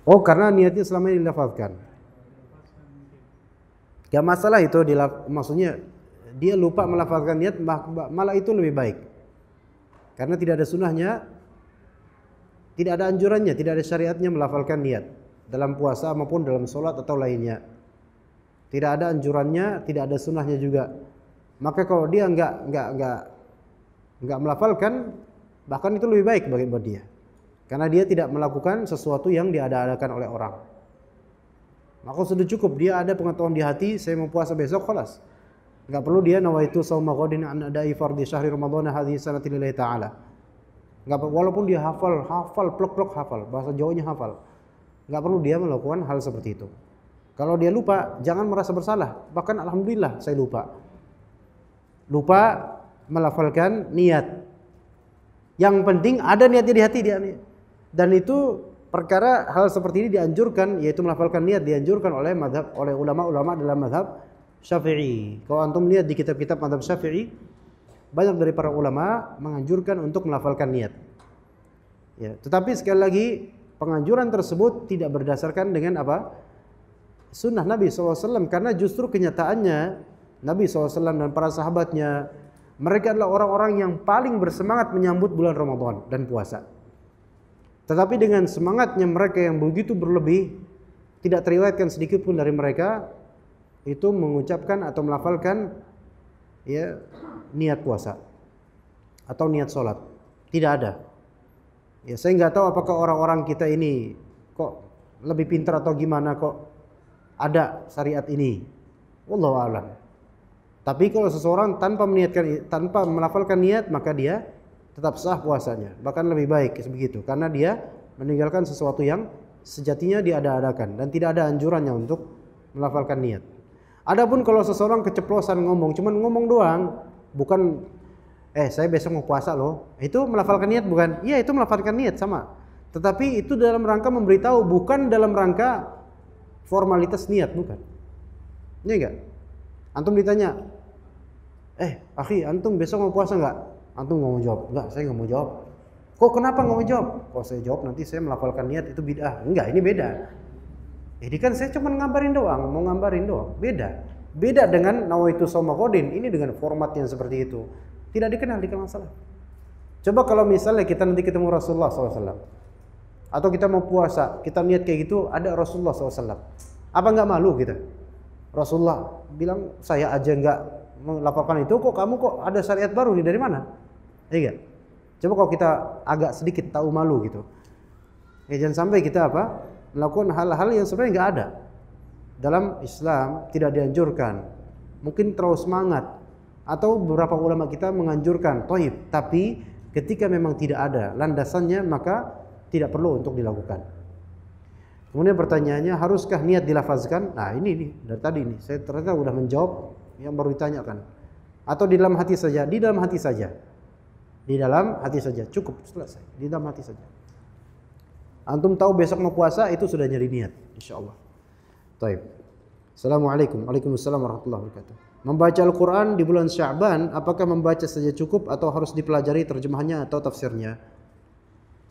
Oh, karena niatnya selama ini dilafalkan. Ya masalah itu dilaf maksudnya dia lupa melafalkan niat malah itu lebih baik. Karena tidak ada sunnahnya, tidak ada anjurannya, tidak ada syariatnya melafalkan niat dalam puasa maupun dalam sholat atau lainnya. Tidak ada anjurannya, tidak ada sunnahnya juga. Maka kalau dia enggak enggak enggak enggak melafalkan, bahkan itu lebih baik bagi dia. Karena dia tidak melakukan sesuatu yang diadakan oleh orang. Maka sudah cukup dia ada pengetahuan di hati, saya mau puasa besok, kelas. Enggak perlu dia nawaitu sauma ghadin an adai fardhi syahri ramadhana hadhihi sanati lillahi taala. Enggak walaupun dia hafal, hafal plok-plok hafal, bahasa Jawanya hafal. Enggak perlu dia melakukan hal seperti itu. Kalau dia lupa, jangan merasa bersalah. Bahkan alhamdulillah saya lupa. Lupa melafalkan niat. Yang penting ada niatnya di hati dia. Niat dan itu perkara hal seperti ini dianjurkan yaitu melafalkan niat dianjurkan oleh madhab oleh ulama-ulama dalam madhab Syafi'i. Kalau antum lihat di kitab-kitab madhab Syafi'i banyak dari para ulama menganjurkan untuk melafalkan niat. Ya, tetapi sekali lagi penganjuran tersebut tidak berdasarkan dengan apa sunnah Nabi SAW karena justru kenyataannya Nabi SAW dan para sahabatnya mereka adalah orang-orang yang paling bersemangat menyambut bulan Ramadan dan puasa. Tetapi dengan semangatnya mereka yang begitu berlebih, tidak teriwayatkan sedikit pun dari mereka itu mengucapkan atau melafalkan ya niat puasa atau niat sholat. Tidak ada. Ya saya nggak tahu apakah orang-orang kita ini kok lebih pintar atau gimana kok ada syariat ini. Wallahualam. Tapi kalau seseorang tanpa meniatkan tanpa melafalkan niat maka dia tetap sah puasanya bahkan lebih baik begitu karena dia meninggalkan sesuatu yang sejatinya diada-adakan dan tidak ada anjurannya untuk melafalkan niat. Adapun kalau seseorang keceplosan ngomong, cuman ngomong doang, bukan eh saya besok mau puasa loh. Itu melafalkan niat bukan? Iya, itu melafalkan niat sama. Tetapi itu dalam rangka memberitahu, bukan dalam rangka formalitas niat, bukan. Ini iya enggak? Antum ditanya, "Eh, akhi, antum besok mau puasa enggak?" antum nggak mau jawab enggak saya nggak mau jawab kok kenapa nggak mau jawab kalau saya jawab nanti saya melafalkan niat itu bid'ah enggak ini beda jadi kan saya cuma ngabarin doang mau ngabarin doang beda beda dengan nawaitu sama kodin ini dengan format yang seperti itu tidak dikenal di kalangan salaf coba kalau misalnya kita nanti ketemu Rasulullah SAW atau kita mau puasa kita niat kayak gitu ada Rasulullah SAW apa nggak malu kita Rasulullah bilang saya aja nggak melaporkan itu kok kamu kok ada syariat baru nih dari mana Iya kan? Coba kalau kita agak sedikit tahu malu gitu. Ya jangan sampai kita apa? melakukan hal-hal yang sebenarnya nggak ada. Dalam Islam tidak dianjurkan. Mungkin terlalu semangat atau beberapa ulama kita menganjurkan toib, tapi ketika memang tidak ada landasannya maka tidak perlu untuk dilakukan. Kemudian pertanyaannya, haruskah niat dilafazkan? Nah ini nih, dari tadi nih, saya ternyata sudah menjawab yang baru ditanyakan. Atau di dalam hati saja? Di dalam hati saja. Di dalam hati saja, cukup selesai. Di dalam hati saja. Antum tahu besok mau puasa itu sudah nyari niat, insya Allah. Taib. Assalamualaikum. Waalaikumsalam warahmatullahi wabarakatuh. Membaca Al-Quran di bulan Syaban, apakah membaca saja cukup atau harus dipelajari terjemahannya atau tafsirnya?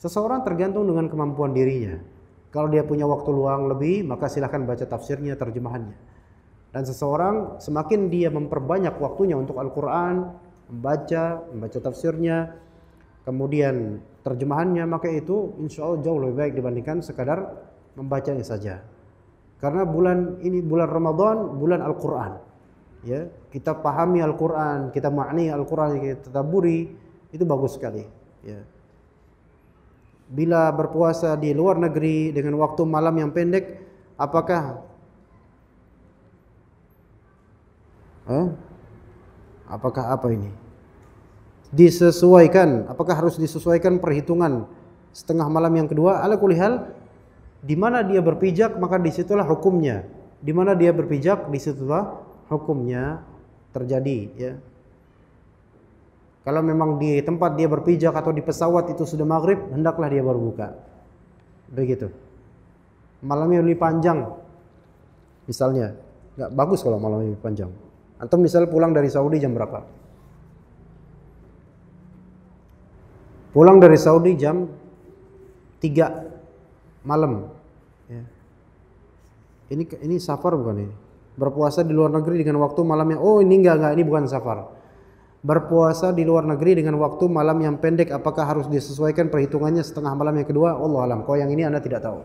Seseorang tergantung dengan kemampuan dirinya. Kalau dia punya waktu luang lebih, maka silahkan baca tafsirnya, terjemahannya. Dan seseorang semakin dia memperbanyak waktunya untuk Al-Quran, membaca, membaca tafsirnya, kemudian terjemahannya, maka itu insya Allah jauh lebih baik dibandingkan sekadar membacanya saja. Karena bulan ini bulan Ramadan, bulan Al-Qur'an. Ya, kita pahami Al-Qur'an, kita makni Al-Qur'an, kita taburi itu bagus sekali, ya. Bila berpuasa di luar negeri dengan waktu malam yang pendek, apakah Huh? Apakah apa ini? disesuaikan apakah harus disesuaikan perhitungan setengah malam yang kedua ala kulihal di mana dia berpijak maka disitulah hukumnya di mana dia berpijak disitulah hukumnya terjadi ya kalau memang di tempat dia berpijak atau di pesawat itu sudah maghrib hendaklah dia baru buka begitu malamnya lebih panjang misalnya nggak bagus kalau malamnya lebih panjang atau misal pulang dari Saudi jam berapa Pulang dari Saudi jam 3 malam. Ya. Ini ini safar bukan ini? Berpuasa di luar negeri dengan waktu malam yang oh ini enggak enggak ini bukan safar. Berpuasa di luar negeri dengan waktu malam yang pendek apakah harus disesuaikan perhitungannya setengah malam yang kedua? Allah alam. Kau yang ini Anda tidak tahu.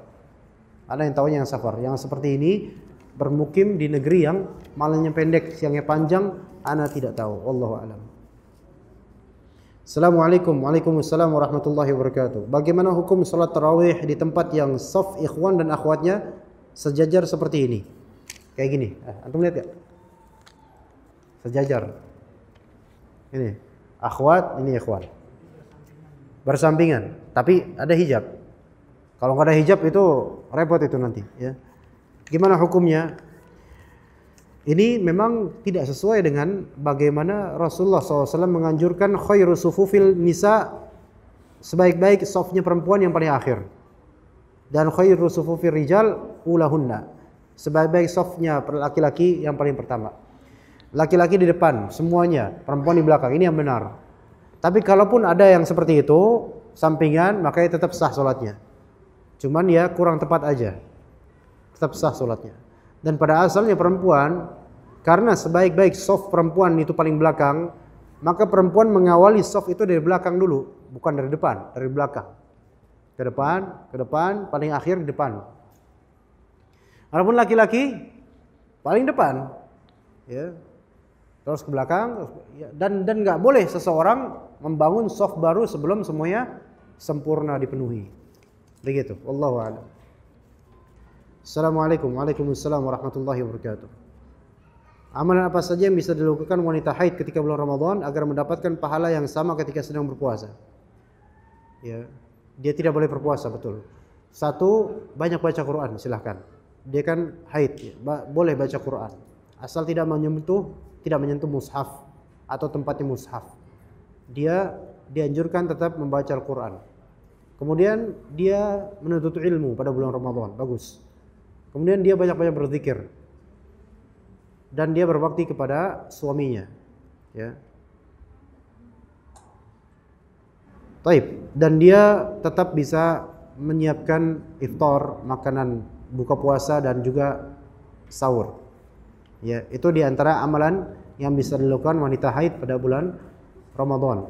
ada yang tahu yang safar. Yang seperti ini bermukim di negeri yang malamnya pendek, siangnya panjang, Anda tidak tahu. Allah alam. Assalamualaikum Waalaikumsalam warahmatullahi wabarakatuh Bagaimana hukum sholat tarawih di tempat yang soft ikhwan dan akhwatnya sejajar seperti ini Kayak gini, eh, antum lihat gak? Sejajar Ini, akhwat, ini ikhwan Bersampingan, tapi ada hijab Kalau nggak ada hijab itu repot itu nanti ya. Gimana hukumnya? Ini memang tidak sesuai dengan bagaimana Rasulullah SAW menganjurkan khairu sufufil nisa sebaik-baik sofnya perempuan yang paling akhir. Dan khairu sufufil rijal ulahunna. Sebaik-baik sofnya laki-laki yang paling pertama. Laki-laki di depan semuanya, perempuan di belakang. Ini yang benar. Tapi kalaupun ada yang seperti itu, sampingan, makanya tetap sah sholatnya. Cuman ya kurang tepat aja. Tetap sah sholatnya. Dan pada asalnya perempuan karena sebaik-baik soft perempuan itu paling belakang, maka perempuan mengawali soft itu dari belakang dulu, bukan dari depan, dari belakang. Ke depan, ke depan, paling akhir di depan. Adapun laki-laki paling depan, ya. Terus ke belakang ya, dan dan nggak boleh seseorang membangun soft baru sebelum semuanya sempurna dipenuhi. Begitu. Allah Assalamualaikum, Waalaikumsalam warahmatullahi wabarakatuh. Amalan apa saja yang bisa dilakukan wanita haid ketika bulan Ramadan agar mendapatkan pahala yang sama ketika sedang berpuasa? Ya, dia tidak boleh berpuasa betul. Satu, banyak baca Quran silahkan. Dia kan haid, ya. ba boleh baca Quran. Asal tidak menyentuh, tidak menyentuh mushaf atau tempatnya mushaf. Dia dianjurkan tetap membaca Al-Quran. Kemudian dia menuntut ilmu pada bulan Ramadan, bagus. Kemudian dia banyak-banyak berzikir, dan dia berbakti kepada suaminya ya Taib dan dia tetap bisa menyiapkan iftar makanan buka puasa dan juga sahur ya itu diantara amalan yang bisa dilakukan wanita haid pada bulan Ramadan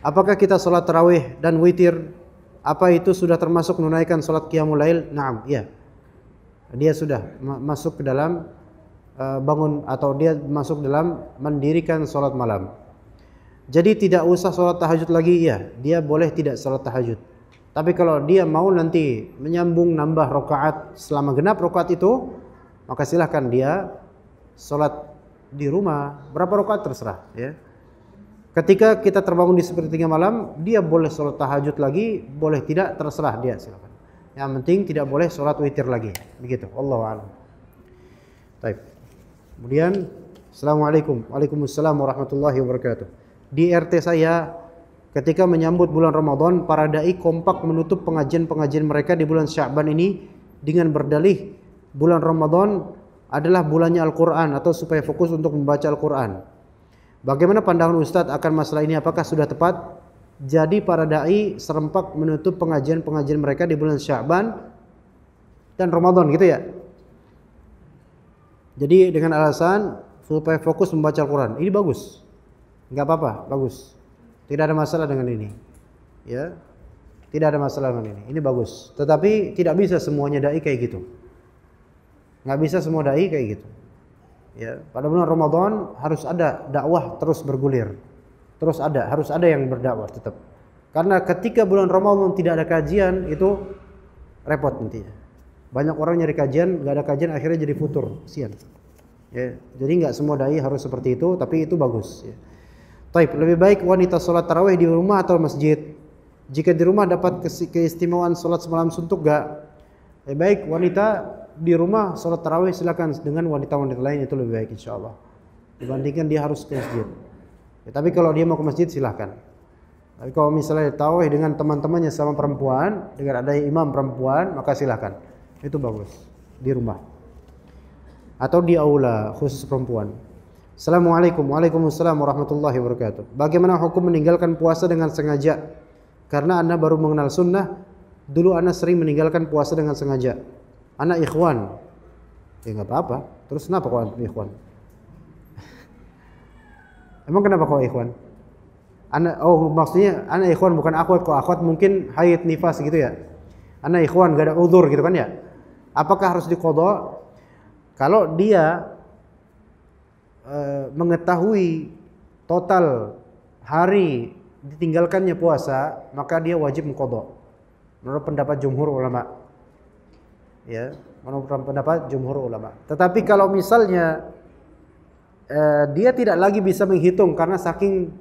apakah kita sholat tarawih dan witir apa itu sudah termasuk menunaikan sholat qiyamul lail na'am ya dia sudah masuk ke dalam eh, bangun atau dia masuk dalam mendirikan sholat malam. Jadi tidak usah sholat tahajud lagi ya, dia boleh tidak sholat tahajud. Tapi kalau dia mau nanti menyambung nambah rokaat selama genap rokaat itu, maka silahkan dia sholat di rumah. Berapa rokaat terserah ya. Ketika kita terbangun di sepertiga malam, dia boleh sholat tahajud lagi, boleh tidak terserah dia silahkan. Yang penting tidak boleh sholat witir lagi. Begitu. Allah alam. Baik. Kemudian Assalamualaikum. Waalaikumsalam warahmatullahi wabarakatuh. Di RT saya ketika menyambut bulan Ramadan, para dai kompak menutup pengajian-pengajian mereka di bulan Sya'ban ini dengan berdalih bulan Ramadan adalah bulannya Al-Qur'an atau supaya fokus untuk membaca Al-Qur'an. Bagaimana pandangan Ustadz akan masalah ini? Apakah sudah tepat? Jadi para dai serempak menutup pengajian-pengajian mereka di bulan Syaban dan Ramadan gitu ya. Jadi dengan alasan supaya fokus membaca Al-Qur'an. Ini bagus. Enggak apa-apa, bagus. Tidak ada masalah dengan ini. Ya. Tidak ada masalah dengan ini. Ini bagus. Tetapi tidak bisa semuanya dai kayak gitu. Enggak bisa semua dai kayak gitu. Ya, pada bulan Ramadan harus ada dakwah terus bergulir. Terus ada, harus ada yang berdakwah tetap. Karena ketika bulan Ramadan tidak ada kajian itu repot nantinya. Banyak orang nyari kajian, nggak ada kajian akhirnya jadi futur, sian. Ya, jadi nggak semua dai harus seperti itu, tapi itu bagus. Ya. Taib, lebih baik wanita sholat tarawih di rumah atau masjid. Jika di rumah dapat keistimewaan sholat semalam suntuk gak? Lebih baik wanita di rumah sholat tarawih silakan dengan wanita-wanita lain itu lebih baik insya Allah. Dibandingkan dia harus ke masjid. Ya, tapi kalau dia mau ke masjid silahkan. Tapi kalau misalnya tawih dengan teman-temannya sama perempuan, dengan ada imam perempuan, maka silahkan. Itu bagus di rumah atau di aula khusus perempuan. Assalamualaikum Waalaikumsalam warahmatullahi wabarakatuh. Bagaimana hukum meninggalkan puasa dengan sengaja? Karena Anda baru mengenal sunnah, dulu Anda sering meninggalkan puasa dengan sengaja. Anak ikhwan. Ya nggak apa-apa. Terus kenapa kawan ikhwan? Emang kenapa kok ikhwan? Ana, oh maksudnya anak ikhwan bukan akhwat kok akhwat mungkin haid nifas gitu ya. Anak ikhwan gak ada udur gitu kan ya. Apakah harus dikodok? Kalau dia e, mengetahui total hari ditinggalkannya puasa, maka dia wajib mengkodok. Menurut pendapat jumhur ulama. Ya, menurut pendapat jumhur ulama. Tetapi kalau misalnya eh, dia tidak lagi bisa menghitung karena saking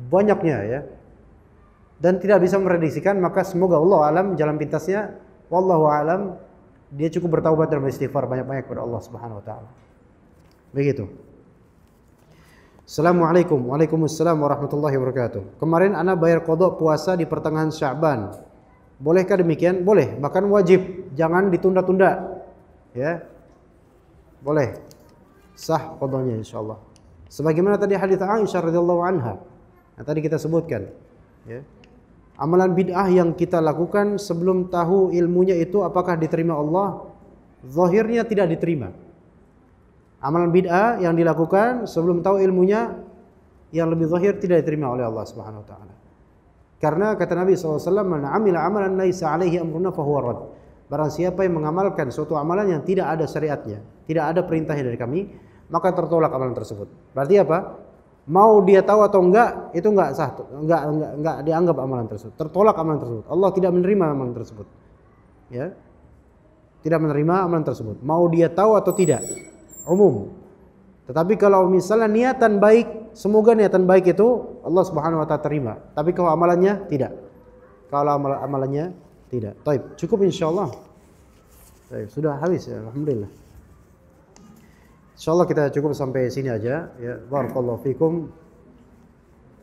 banyaknya ya dan tidak bisa memprediksikan maka semoga Allah alam jalan pintasnya wallahu alam dia cukup bertaubat dan beristighfar banyak-banyak kepada Allah Subhanahu wa taala. Begitu. Assalamualaikum. Waalaikumsalam warahmatullahi wabarakatuh. Kemarin ana bayar kodok puasa di pertengahan Syaban. Bolehkah demikian? Boleh, bahkan wajib. Jangan ditunda-tunda. Ya. Boleh sah qadanya insyaallah. Sebagaimana tadi hadis Aisyah radhiyallahu anha. yang tadi kita sebutkan ya. Amalan bid'ah yang kita lakukan sebelum tahu ilmunya itu apakah diterima Allah? Zahirnya tidak diterima. Amalan bid'ah yang dilakukan sebelum tahu ilmunya yang lebih zahir tidak diterima oleh Allah Subhanahu wa taala. Karena kata Nabi SAW, Man amila amalan laisa alaihi amruna fahuwa rad. Barang siapa yang mengamalkan suatu amalan yang tidak ada syariatnya, tidak ada perintahnya dari kami, maka tertolak amalan tersebut. Berarti apa? Mau dia tahu atau enggak, itu enggak sah, enggak enggak enggak dianggap amalan tersebut. Tertolak amalan tersebut. Allah tidak menerima amalan tersebut. Ya. Tidak menerima amalan tersebut. Mau dia tahu atau tidak. Umum. Tetapi kalau misalnya niatan baik, semoga niatan baik itu Allah Subhanahu wa taala terima. Tapi kalau amalannya tidak. Kalau amal amalannya tidak. Taib, cukup Insya Allah sudah habis ya, alhamdulillah. Insyaallah kita cukup sampai sini aja ya. Barakallahu fikum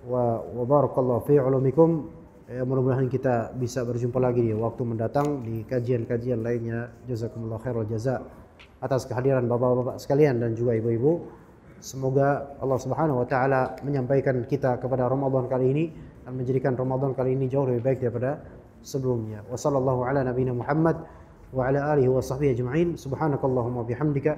wa wa barakallahu fi ulumikum. Ya, mudah-mudahan kita bisa berjumpa lagi di waktu mendatang di kajian-kajian lainnya. Jazakumullah khairul jaza atas kehadiran bapak-bapak sekalian dan juga ibu-ibu. Semoga Allah Subhanahu wa taala menyampaikan kita kepada Ramadan kali ini dan menjadikan Ramadan kali ini jauh lebih baik daripada sebelumnya. Wassallallahu ala nabiyina Muhammad wa ala alihi wa sahbihi ajma'in. Subhanakallahumma bihamdika